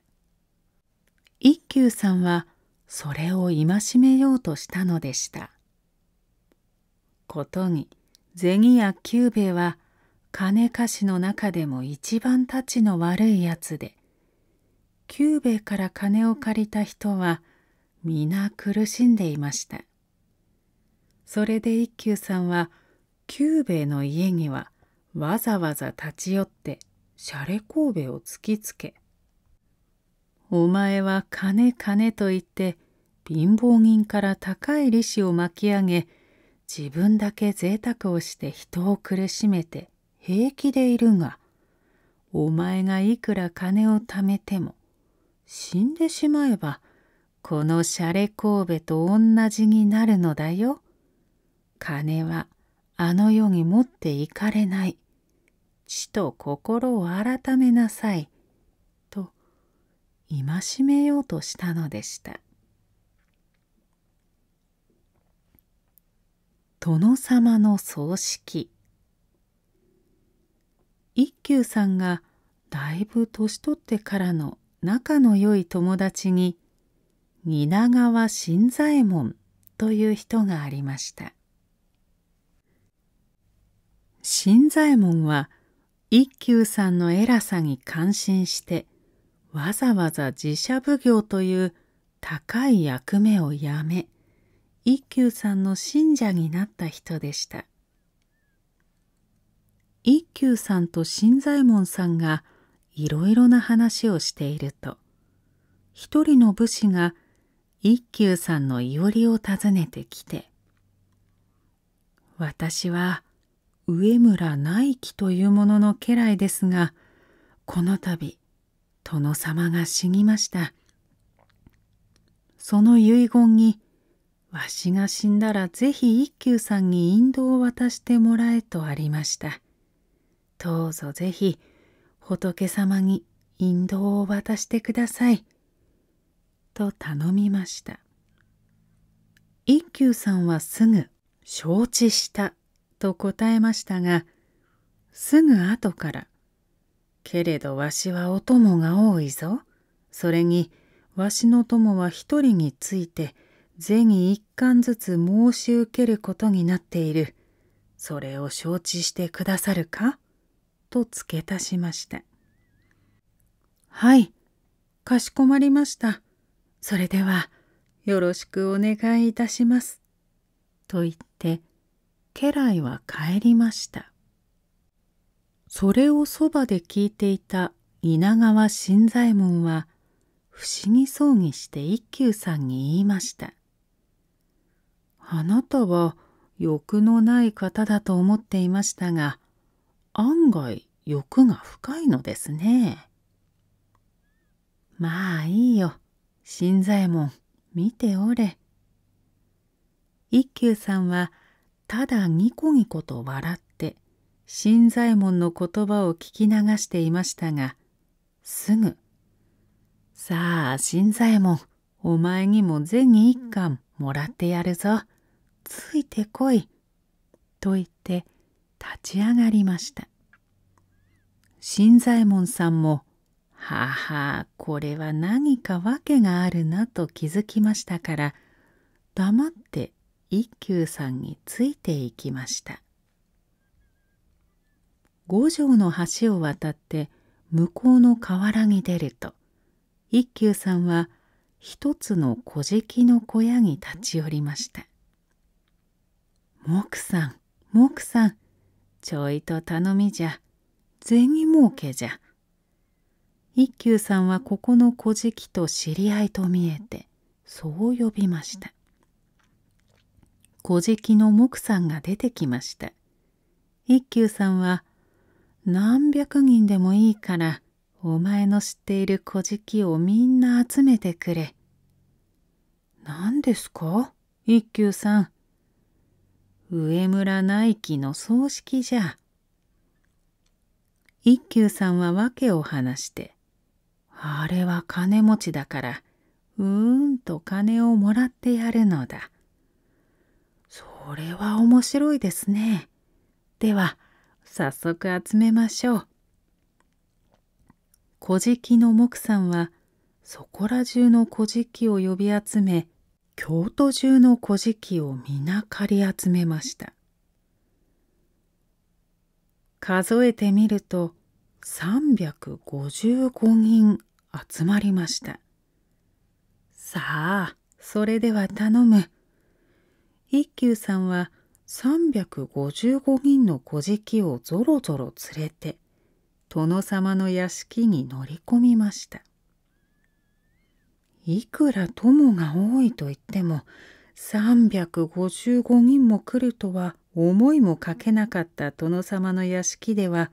一休さんはそれを戒めようとしたのでしたことに銭や久兵衛は金貸しの中でも一番たちの悪いやつで久兵衛から金を借りた人は皆苦しんでいましたそれで一休さんは久兵衛の家にはわざわざ立ち寄ってシャレ神戸を突きつけお前は金金と言って貧乏人から高い利子を巻き上げ自分だけ贅沢をして人を苦しめて平気でいるがお前がいくら金を貯めても死んでしまえばこのシャレ神戸と同じになるのだよ。金はあの世に持っていかれない。地と心を改めなさい。戒めようとしたのでした殿様の葬式一休さんがだいぶ年取ってからの仲の良い友達に蜷川新左衛門という人がありました新左衛門は一休さんの偉さに感心してわざわざ自社奉行という高い役目をやめ一休さんの信者になった人でした一休さんと新左衛門さんがいろいろな話をしていると一人の武士が一休さんのいおりを訪ねてきて「私は上村内樹というものの家来ですがこの度殿様が死にましたその遺言にわしが死んだらぜひ一休さんに引導を渡してもらえとありましたどうぞぜひ仏様に引導を渡してください」と頼みました一休さんはすぐ「承知した」と答えましたがすぐ後からけれどわしはお供が多いぞ。それにわしの友は一人について銭一貫ずつ申し受けることになっている。それを承知してくださるかと付け足しました。はい、かしこまりました。それではよろしくお願いいたします。と言って家来は帰りました。それをそばで聞いていた稲川新左衛門は不思議そうにして一休さんに言いました「あなたは欲のない方だと思っていましたが案外欲が深いのですね」。まあいいよ新左衛門見ておれ。一休さんはただニコニコと笑っ新左衛門の言葉を聞き流していましたがすぐ「さあ新左衛門お前にも銭一貫もらってやるぞついてこい」と言って立ち上がりました新左衛門さんも「ははこれは何か訳があるな」と気づきましたから黙って一休さんについていきました五条の橋を渡って向こうの河原に出ると一休さんは一つの小敷の小屋に立ち寄りました「木さん木さんちょいと頼みじゃ銭儲けじゃ」一休さんはここの小敷と知り合いと見えてそう呼びました小敷の木さんが出てきました一休さんは何百人でもいいからお前の知っている小じきをみんな集めてくれ。何ですか一休さん。上村内記の葬式じゃ。一休さんは訳を話して、あれは金持ちだから、うーんと金をもらってやるのだ。それは面白いですね。では、早速集めましょう。古事記の木さんはそこら中の古事記を呼び集め京都中の古事記を皆借り集めました数えてみると355人集まりましたさあそれでは頼む一休さんは355人の小じをぞろぞろ連れて殿様の屋敷に乗り込みましたいくら友が多いといっても355人も来るとは思いもかけなかった殿様の屋敷では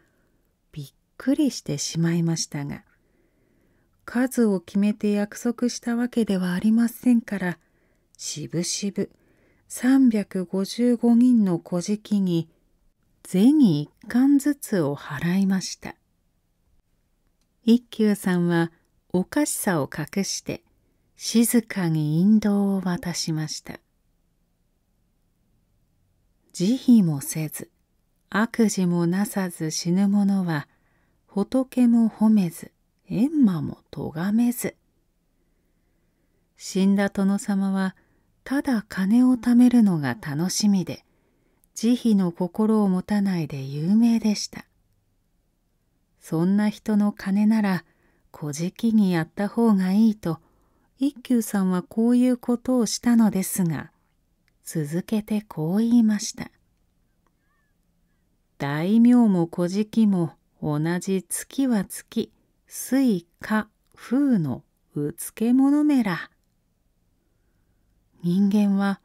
びっくりしてしまいましたが数を決めて約束したわけではありませんからしぶしぶ355人の小敷に銭一貫ずつを払いました一休さんはおかしさを隠して静かに引導を渡しました慈悲もせず悪事もなさず死ぬ者は仏も褒めず閻魔も咎めず死んだ殿様はただ金を貯めるのが楽しみで慈悲の心を持たないで有名でしたそんな人の金なら小じきにやった方がいいと一休さんはこういうことをしたのですが続けてこう言いました「大名も小じきも同じ月は月水火風のうつけ者めら」人間は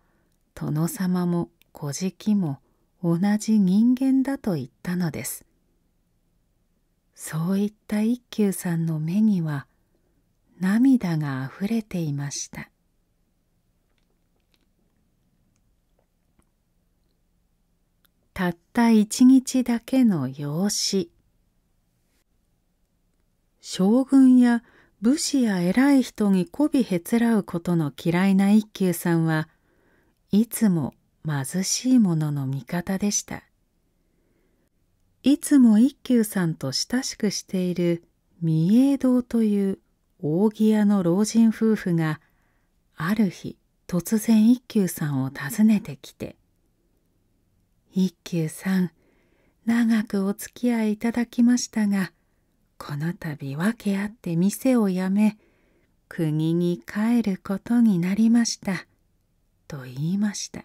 殿様も小食も同じ人間だと言ったのです。そういった一休さんの目には涙があふれていました。たった一日だけの養子将軍や武士や偉い人に媚びへつらうことの嫌いな一休さんはいつも貧しい者の味方でしたいつも一休さんと親しくしている三栄堂という扇屋の老人夫婦がある日突然一休さんを訪ねてきて「一休さん長くお付き合いいただきましたがこの度けあって店を辞め国に帰ることになりました」と言いました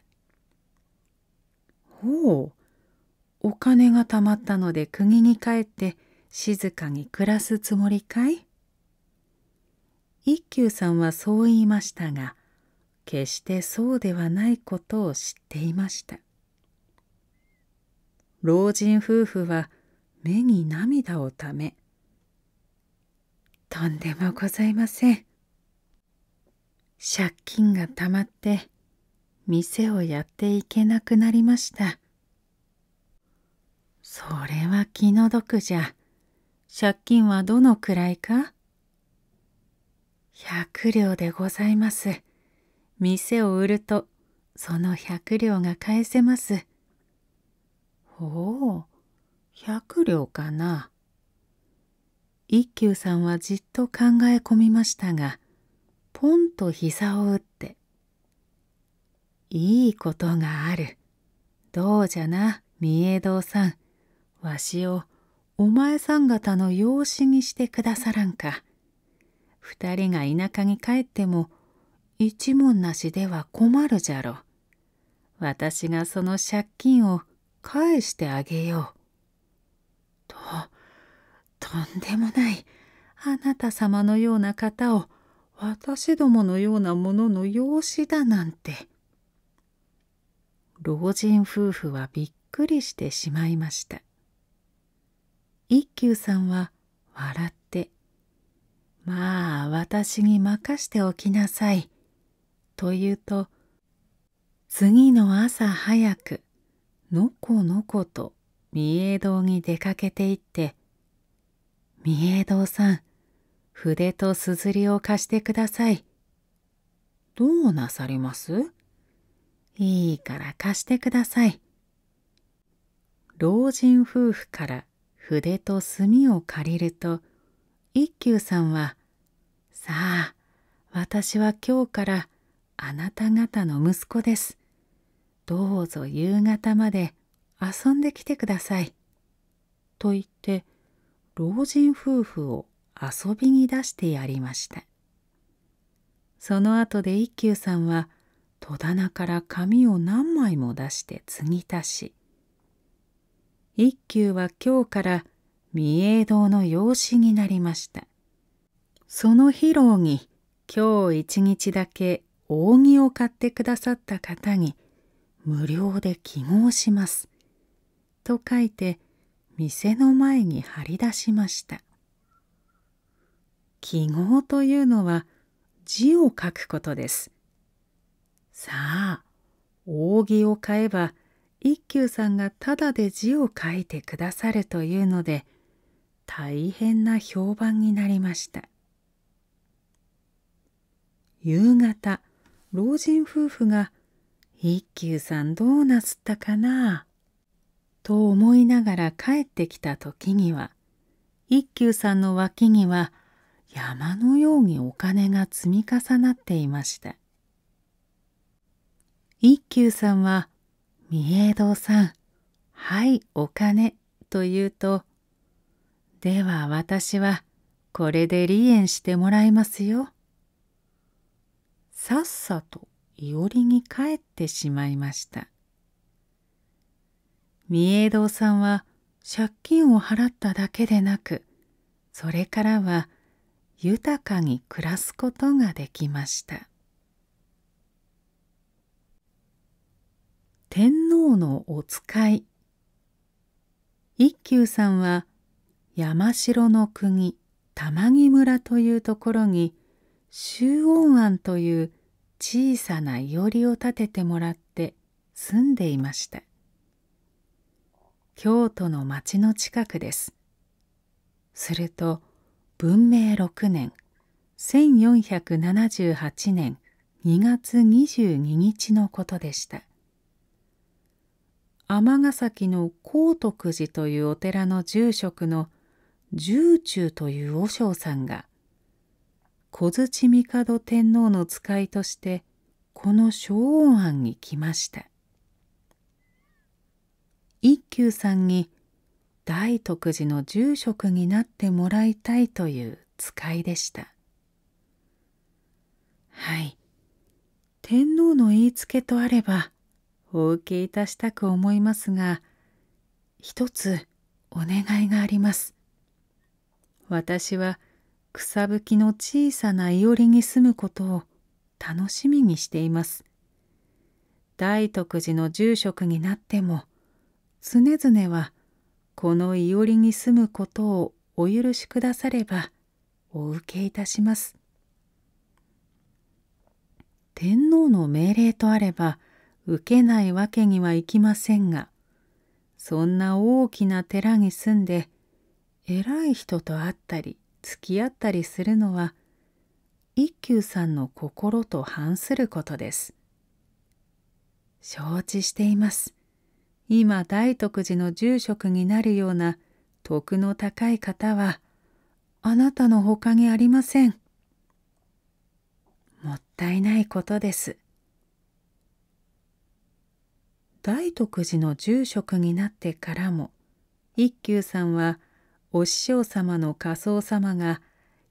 「ほうお金がたまったので国に帰って静かに暮らすつもりかい?」一休さんはそう言いましたが決してそうではないことを知っていました老人夫婦は目に涙をためとんでもございません借金がたまって店をやっていけなくなりましたそれは気の毒じゃ借金はどのくらいか百両でございます店を売るとその百両が返せますほう百両かな一休さんはじっと考え込みましたがポンと膝を打って「いいことがあるどうじゃな三重堂さんわしをお前さん方の養子にしてくださらんか二人が田舎に帰っても一文なしでは困るじゃろ私がその借金を返してあげよう」と。とんでもないあなた様のような方を私どものようなものの養子だなんて。老人夫婦はびっくりしてしまいました。一休さんは笑って「まあ私に任しておきなさい」と言うと次の朝早くのこのこと三重堂に出かけていって三重堂さん筆と硯を貸してくださいどうなさりますいいから貸してください老人夫婦から筆と墨を借りると一休さんは「さあ私は今日からあなた方の息子ですどうぞ夕方まで遊んできてください」と言って老人夫婦を遊びに出してやりましたその後で一休さんは戸棚から紙を何枚も出して継ぎ足し一休は今日から三栄堂の養子になりましたその披露に今日一日だけ扇を買ってくださった方に無料で記号しますと書いて店の前に張り出しました記号というのは字を書くことですさあ扇を買えば一休さんがただで字を書いてくださるというので大変な評判になりました夕方老人夫婦が「一休さんどうなすったかな?」と思いながら帰ってきた時には一休さんの脇には山のようにお金が積み重なっていました一休さんは「三重堂さんはいお金」と言うと「では私はこれで離縁してもらいますよ」さっさといおりに帰ってしまいました三重堂さんは借金を払っただけでなくそれからは豊かに暮らすことができました天皇のお使い一休さんは山城の国玉木村というところに周恩庵という小さな庵を建ててもらって住んでいました京都の町の近くですすると文明6年1478年2月22日のことでした尼崎の高徳寺というお寺の住職の重中という和尚さんが小槌帝天皇の使いとしてこの昭恩庵に来ました一休さんに大徳寺の住職になってもらいたいという使いでしたはい天皇の言いつけとあればお受けいたしたく思いますが一つお願いがあります私は草ぶきの小さないおりに住むことを楽しみにしています大徳寺の住職になっても常々はこのいおりに住むことをお許しくださればお受けいたします」。天皇の命令とあれば受けないわけにはいきませんがそんな大きな寺に住んで偉い人と会ったり付き合ったりするのは一休さんの心と反することです。承知しています。今大徳寺の住職になるような徳の高い方はあなたのほかにありません。もったいないことです。大徳寺の住職になってからも一休さんはお師匠様の仮想様が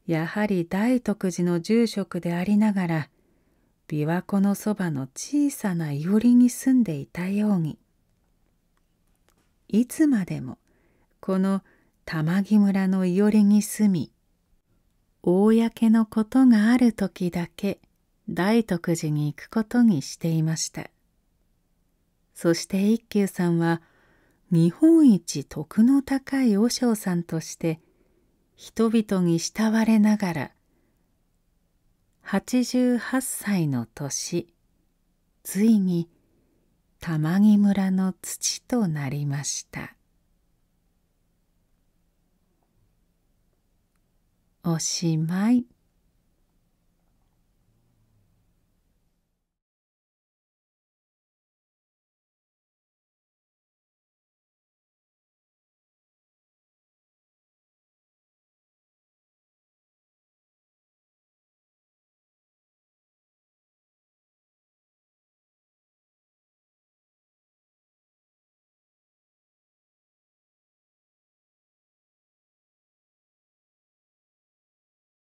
やはり大徳寺の住職でありながら琵琶湖のそばの小さな庵に住んでいたようにいつまでもこの玉木村のいおりに住み公のことがある時だけ大徳寺に行くことにしていましたそして一休さんは日本一徳の高い和尚さんとして人々に慕われながら88歳の年ついに「玉木村の土となりましたおしまい。